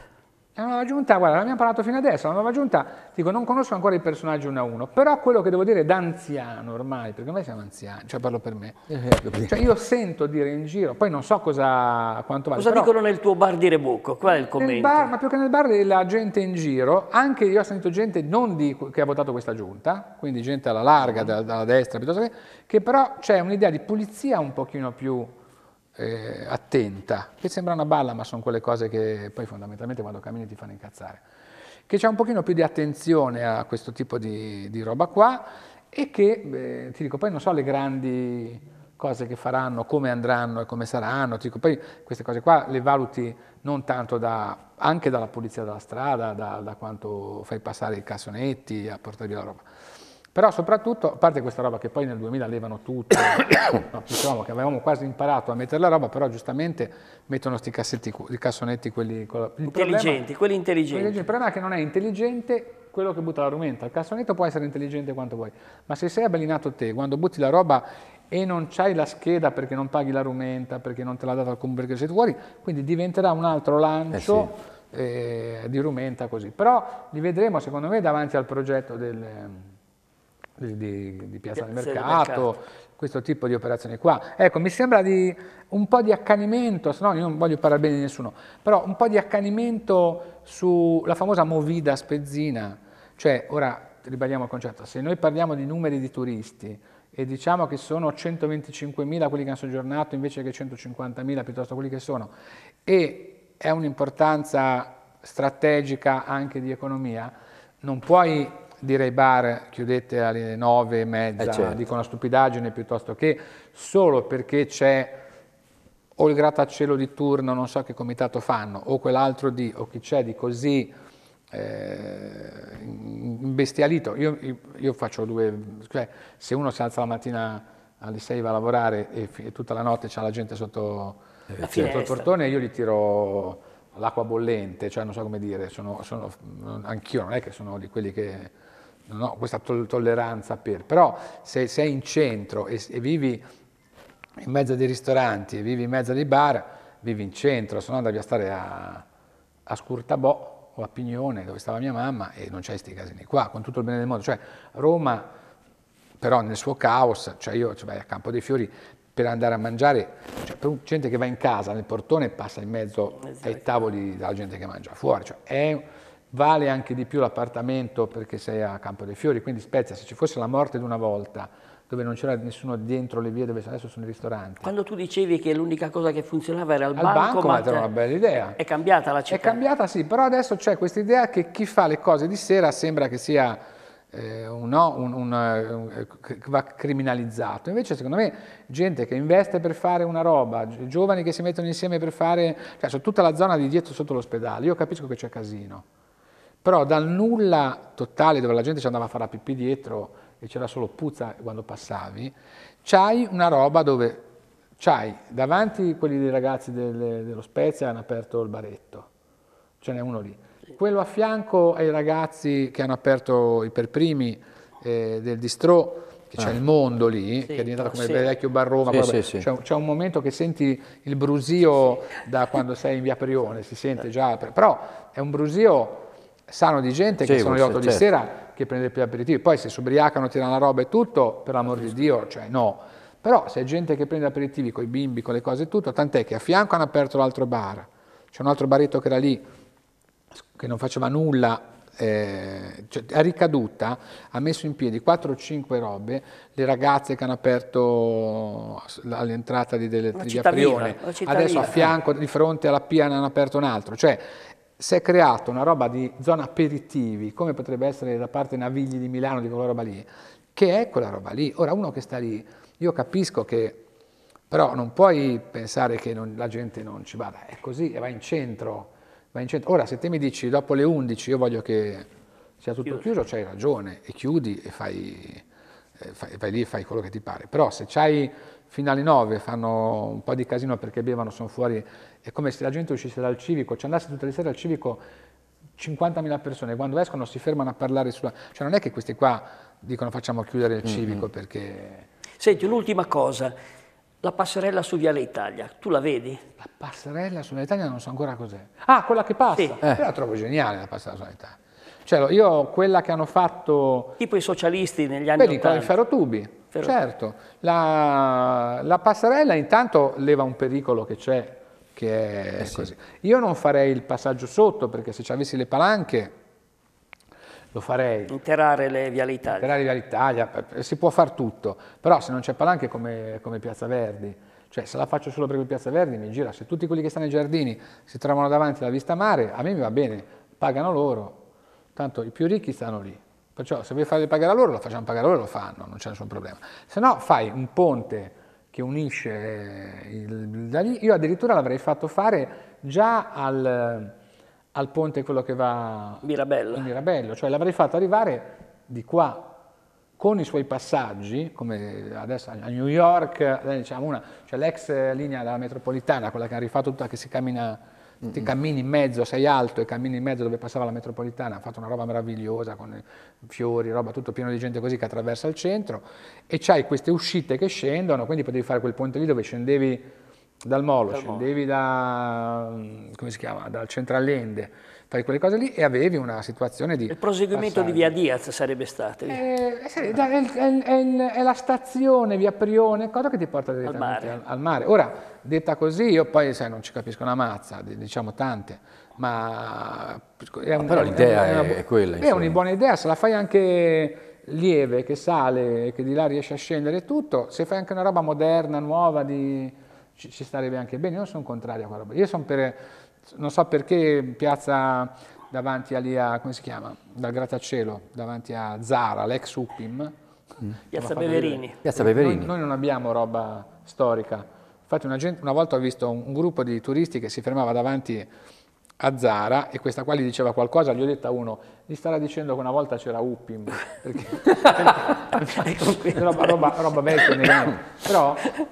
È una nuova giunta, guarda, l'abbiamo parlato fino adesso, la nuova giunta, dico, non conosco ancora i personaggi uno a uno, però quello che devo dire da anziano ormai, perché ormai siamo anziani, cioè parlo per me, eh, cioè io sento dire in giro, poi non so cosa, quanto vale. Cosa però, dicono nel tuo bar di Rebucco? Qual è il commento? Bar, ma più che nel bar della gente in giro, anche io ho sentito gente non di, che ha votato questa giunta, quindi gente alla larga, dalla, dalla destra, piuttosto che, che però c'è un'idea di pulizia un pochino più eh, attenta, che sembra una balla ma sono quelle cose che poi fondamentalmente quando cammini ti fanno incazzare, che c'è un pochino più di attenzione a questo tipo di, di roba qua e che, eh, ti dico, poi non so le grandi cose che faranno, come andranno e come saranno, ti dico, poi queste cose qua le valuti non tanto da, anche dalla pulizia della strada, da, da quanto fai passare i cassonetti a portare via la roba, però soprattutto, a parte questa roba che poi nel 2000 levano tutto, no, diciamo che avevamo quasi imparato a mettere la roba, però giustamente mettono questi cassetti, i cassonetti quelli... Con la, intelligenti, problema, quelli intelligenti. Il problema è che non è intelligente quello che butta la rumenta. Il cassonetto può essere intelligente quanto vuoi, ma se sei abbellinato te, quando butti la roba e non c'hai la scheda perché non paghi la rumenta, perché non te l'ha data alcun comune, perché sei fuori, quindi diventerà un altro lancio... Eh sì. eh, di rumenta così però li vedremo secondo me davanti al progetto del, di, di, di piazza del mercato, mercato, questo tipo di operazioni qua. Ecco, mi sembra di un po' di accanimento, se no io non voglio parlare bene di nessuno, però un po' di accanimento sulla famosa movida spezzina, cioè ora ribadiamo il concetto, se noi parliamo di numeri di turisti, e diciamo che sono 125.000 quelli che hanno soggiornato invece che 150.000 piuttosto quelli che sono e è un'importanza strategica anche di economia, non puoi dire ai bar chiudete alle nove e mezza, eh certo. dico una stupidaggine piuttosto che solo perché c'è o il grattacielo di turno, non so che comitato fanno, o quell'altro di, o chi c'è di così eh, imbestialito. Io, io, faccio due, cioè se uno si alza la mattina alle 6 va a lavorare e, e tutta la notte c'è la gente sotto, la eh, sotto il portone, certo. io gli tiro l'acqua bollente, cioè non so come dire, sono, sono, anch'io non è che sono di quelli che non ho questa tolleranza per, però se sei in centro e, e vivi in mezzo ai ristoranti e vivi in mezzo ai bar, vivi in centro, se no andavi a stare a, a Scurtabò o a Pignone, dove stava mia mamma, e non c'è questi casini qua, con tutto il bene del mondo. Cioè, Roma, però nel suo caos, cioè io cioè, vai a Campo dei Fiori per andare a mangiare, cioè, per gente che va in casa, nel portone, passa in mezzo esatto. ai tavoli della gente che mangia fuori. Cioè, è vale anche di più l'appartamento perché sei a Campo dei Fiori, quindi Spezia, se ci fosse la morte di una volta, dove non c'era nessuno dentro le vie dove adesso sono i ristoranti. Quando tu dicevi che l'unica cosa che funzionava era il Al banco, banco ma era una bella cioè, idea. È cambiata la città. È cambiata sì, però adesso c'è questa idea che chi fa le cose di sera sembra che sia eh, un, un, un, eh, va criminalizzato. Invece secondo me gente che investe per fare una roba, giovani che si mettono insieme per fare, cioè su tutta la zona di dietro sotto l'ospedale, io capisco che c'è casino però dal nulla totale, dove la gente ci andava a fare la pipì dietro e c'era solo puzza quando passavi, c'hai una roba dove c'hai davanti quelli dei ragazzi delle, dello Spezia hanno aperto il baretto, ce n'è uno lì. Quello a fianco ai ragazzi che hanno aperto i per primi eh, del distro, che c'è ah. il mondo lì, sì, che è diventato come sì. il vecchio bar Roma, sì, c'è, un momento che senti il brusio da quando sei in via Prione, si sente eh. già, però è un brusio sano di gente che sono le 8 certo. di sera che prende più aperitivi, poi se si ubriacano, tirano la roba e tutto, per l'amor di Dio, cioè no. Però se è gente che prende aperitivi con i bimbi, con le cose e tutto, tant'è che a fianco hanno aperto l'altro bar, c'è un altro baretto che era lì, che non faceva nulla, eh, cioè, a ricaduta ha messo in piedi 4 o 5 robe, le ragazze che hanno aperto all'entrata di, delle, di Aprione, adesso a fianco, di fronte alla Pia ne hanno aperto un altro, cioè si è creata una roba di zona aperitivi, come potrebbe essere la parte Navigli di Milano, di quella roba lì, che è quella roba lì. Ora, uno che sta lì, io capisco che, però non puoi pensare che non, la gente non ci vada, è così, e va in centro, va in centro. Ora, se te mi dici dopo le 11 io voglio che sia tutto chiuso, c'hai ragione, e chiudi e fai, fai, vai lì e fai quello che ti pare. Però se c'hai fino alle 9 fanno un po' di casino perché bevono, sono fuori, è come se la gente uscisse dal civico, ci cioè andasse tutte le sere al civico 50.000 persone, quando escono si fermano a parlare sulla... Cioè non è che questi qua dicono facciamo chiudere il civico mm -hmm. perché... Senti, un'ultima cosa, la passerella su Viale Italia, tu la vedi? La passerella su Viale Italia non so ancora cos'è. Ah, quella che passa! Sì. Eh. la trovo geniale la passerella su Viale Italia. Cioè, io quella che hanno fatto... Tipo i socialisti negli anni Vedi, 80. Vedi, con il ferrotubi elicottero. Certo, la, la passerella intanto leva un pericolo che c'è, che è eh sì. così. Io non farei il passaggio sotto perché se ci avessi le palanche lo farei. Interare le Viale Italia. Interare Viale Italia, eh, si può fare tutto, però se non c'è palanche come, come Piazza Verdi, cioè se la faccio solo per Piazza Verdi mi gira, se tutti quelli che stanno nei giardini si trovano davanti alla vista mare, a me mi va bene, pagano loro, tanto i più ricchi stanno lì. Perciò se vuoi farli pagare a loro, lo facciamo pagare a loro, lo fanno, non c'è nessun problema. Se no fai un ponte che unisce eh, da lì, io addirittura l'avrei fatto fare già al, al ponte quello che va Mirabello. Mirabello, cioè l'avrei fatto arrivare di qua con i suoi passaggi, come adesso a New York, diciamo una, cioè l'ex linea della metropolitana, quella che ha rifatto tutta, che si cammina mm -hmm. ti cammini in mezzo, sei alto e cammini in mezzo dove passava la metropolitana, ha fatto una roba meravigliosa con fiori, roba tutto pieno di gente così che attraversa il centro e c'hai queste uscite che scendono, quindi potevi fare quel ponte lì dove scendevi dal molo, dal scendevi da, mm, come si chiama, dal centralende fai quelle cose lì e avevi una situazione di... Il proseguimento passare. di Via Diaz sarebbe stato? Eh, eh è, è, è, è, la stazione, Via Prione, cosa che ti porta direttamente al mare. Al, al mare. Ora, detta così, io poi sai, non ci capisco una mazza, diciamo tante, ma... È un, però l'idea è, una, quella. È una buona idea, se la fai anche lieve che sale, che di là riesce a scendere tutto, se fai anche una roba moderna, nuova, di... ci, ci starebbe anche bene, io non sono contrario a quella roba, io sono per non so perché piazza davanti a lì a, come si chiama? Dal grattacielo, davanti a Zara, l'ex Uppim. Mm. Piazza Beverini. Piazza Beverini. Noi, noi, non abbiamo roba storica. Infatti una, gente, una volta ho visto un, un, gruppo di turisti che si fermava davanti a Zara e questa qua gli diceva qualcosa, gli ho detto a uno, gli starà dicendo che una volta c'era Uppim, perché, perché roba, roba, roba vecchia, però per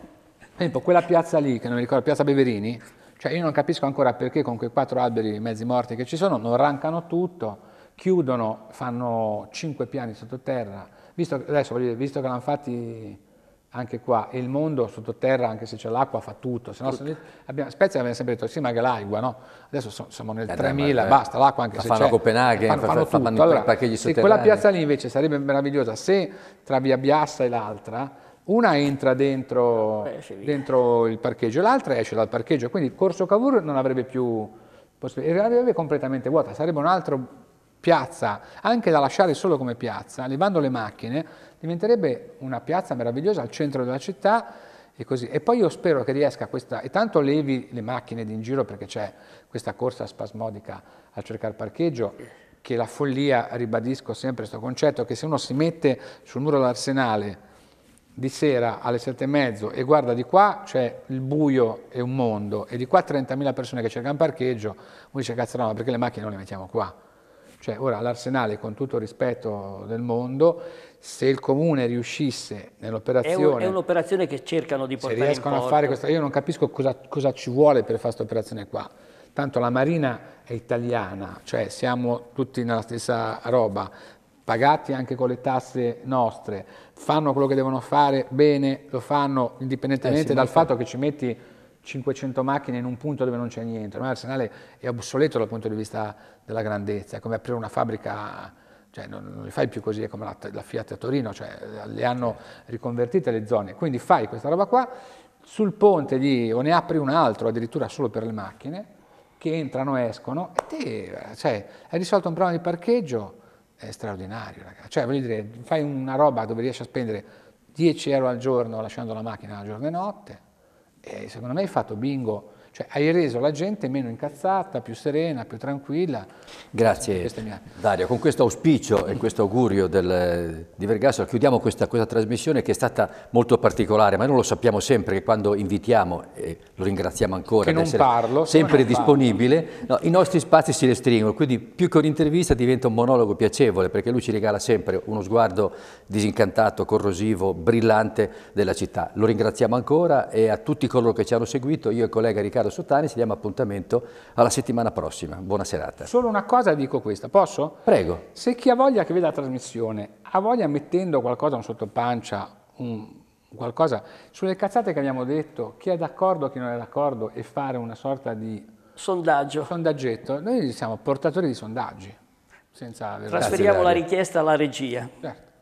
esempio quella piazza lì, che non mi ricordo, piazza Beverini, cioè io non capisco ancora perché con quei quattro alberi mezzi morti che ci sono non arrancano tutto, chiudono, fanno cinque piani sottoterra. Visto, adesso voglio dire, visto che l'hanno fatti anche qua, e il mondo sottoterra, anche se c'è l'acqua, fa tutto. Se no, tutto. Abbiamo, Spezia abbiamo sempre detto, sì, ma che l'acqua, no? Adesso so, siamo nel eh, 3000, eh, basta, l'acqua anche la se fanno c'è. Copenaghen, fanno, fanno, fanno, fanno allora, parcheggi sotterranei. Quella piazza lì invece sarebbe meravigliosa, se tra via Biassa e l'altra una entra dentro, eh, dentro il parcheggio, l'altra esce dal parcheggio, quindi corso Cavour non avrebbe più possibilità, arriverebbe completamente vuota, sarebbe un'altra piazza, anche da lasciare solo come piazza, levando le macchine, diventerebbe una piazza meravigliosa al centro della città e così. E poi io spero che riesca questa, e tanto levi le macchine di in giro perché c'è questa corsa spasmodica a cercare parcheggio, che la follia, ribadisco sempre questo concetto, che se uno si mette sul muro dell'arsenale di sera alle sette e mezzo e guarda di qua c'è il buio e un mondo e di qua 30.000 persone che cercano parcheggio, lui dice cazzo no, perché le macchine non le mettiamo qua? Cioè ora l'Arsenale con tutto il rispetto del mondo, se il comune riuscisse nell'operazione... È, un'operazione che cercano di portare se riescono a fare questa... Io non capisco cosa, cosa ci vuole per fare questa operazione qua. Tanto la Marina è italiana, cioè siamo tutti nella stessa roba, pagati anche con le tasse nostre fanno quello che devono fare bene, lo fanno indipendentemente eh sì, dal fatto che ci metti 500 macchine in un punto dove non c'è niente. Ormai l'arsenale è obsoleto dal punto di vista della grandezza, è come aprire una fabbrica, cioè non, non le fai più così, è come la, la Fiat a Torino, cioè le hanno riconvertite le zone. Quindi fai questa roba qua, sul ponte di, o ne apri un altro addirittura solo per le macchine, che entrano, escono, e te, cioè, hai risolto un problema di parcheggio, è straordinario, ragazzi. Cioè, voglio dire, fai una roba dove riesci a spendere 10 euro al giorno lasciando la macchina giorno e notte, e secondo me hai fatto bingo cioè hai reso la gente meno incazzata, più serena, più tranquilla. Grazie Dario, con questo auspicio e questo augurio del, di Vergasso chiudiamo questa, questa, trasmissione che è stata molto particolare, ma noi lo sappiamo sempre che quando invitiamo, e lo ringraziamo ancora, che non parlo, sempre non disponibile, no, i nostri spazi si restringono, quindi più che un'intervista diventa un monologo piacevole perché lui ci regala sempre uno sguardo disincantato, corrosivo, brillante della città. Lo ringraziamo ancora e a tutti coloro che ci hanno seguito, io e il collega Riccardo Riccardo Sottani, ci diamo appuntamento alla settimana prossima. Buona serata. Solo una cosa dico questa, posso? Prego. Se chi ha voglia che veda la trasmissione, ha voglia mettendo qualcosa un sottopancia, un qualcosa, sulle cazzate che abbiamo detto, chi è d'accordo, chi non è d'accordo e fare una sorta di sondaggio. Sondaggetto, noi siamo portatori di sondaggi. Trasferiamo la richiesta alla regia. Certo.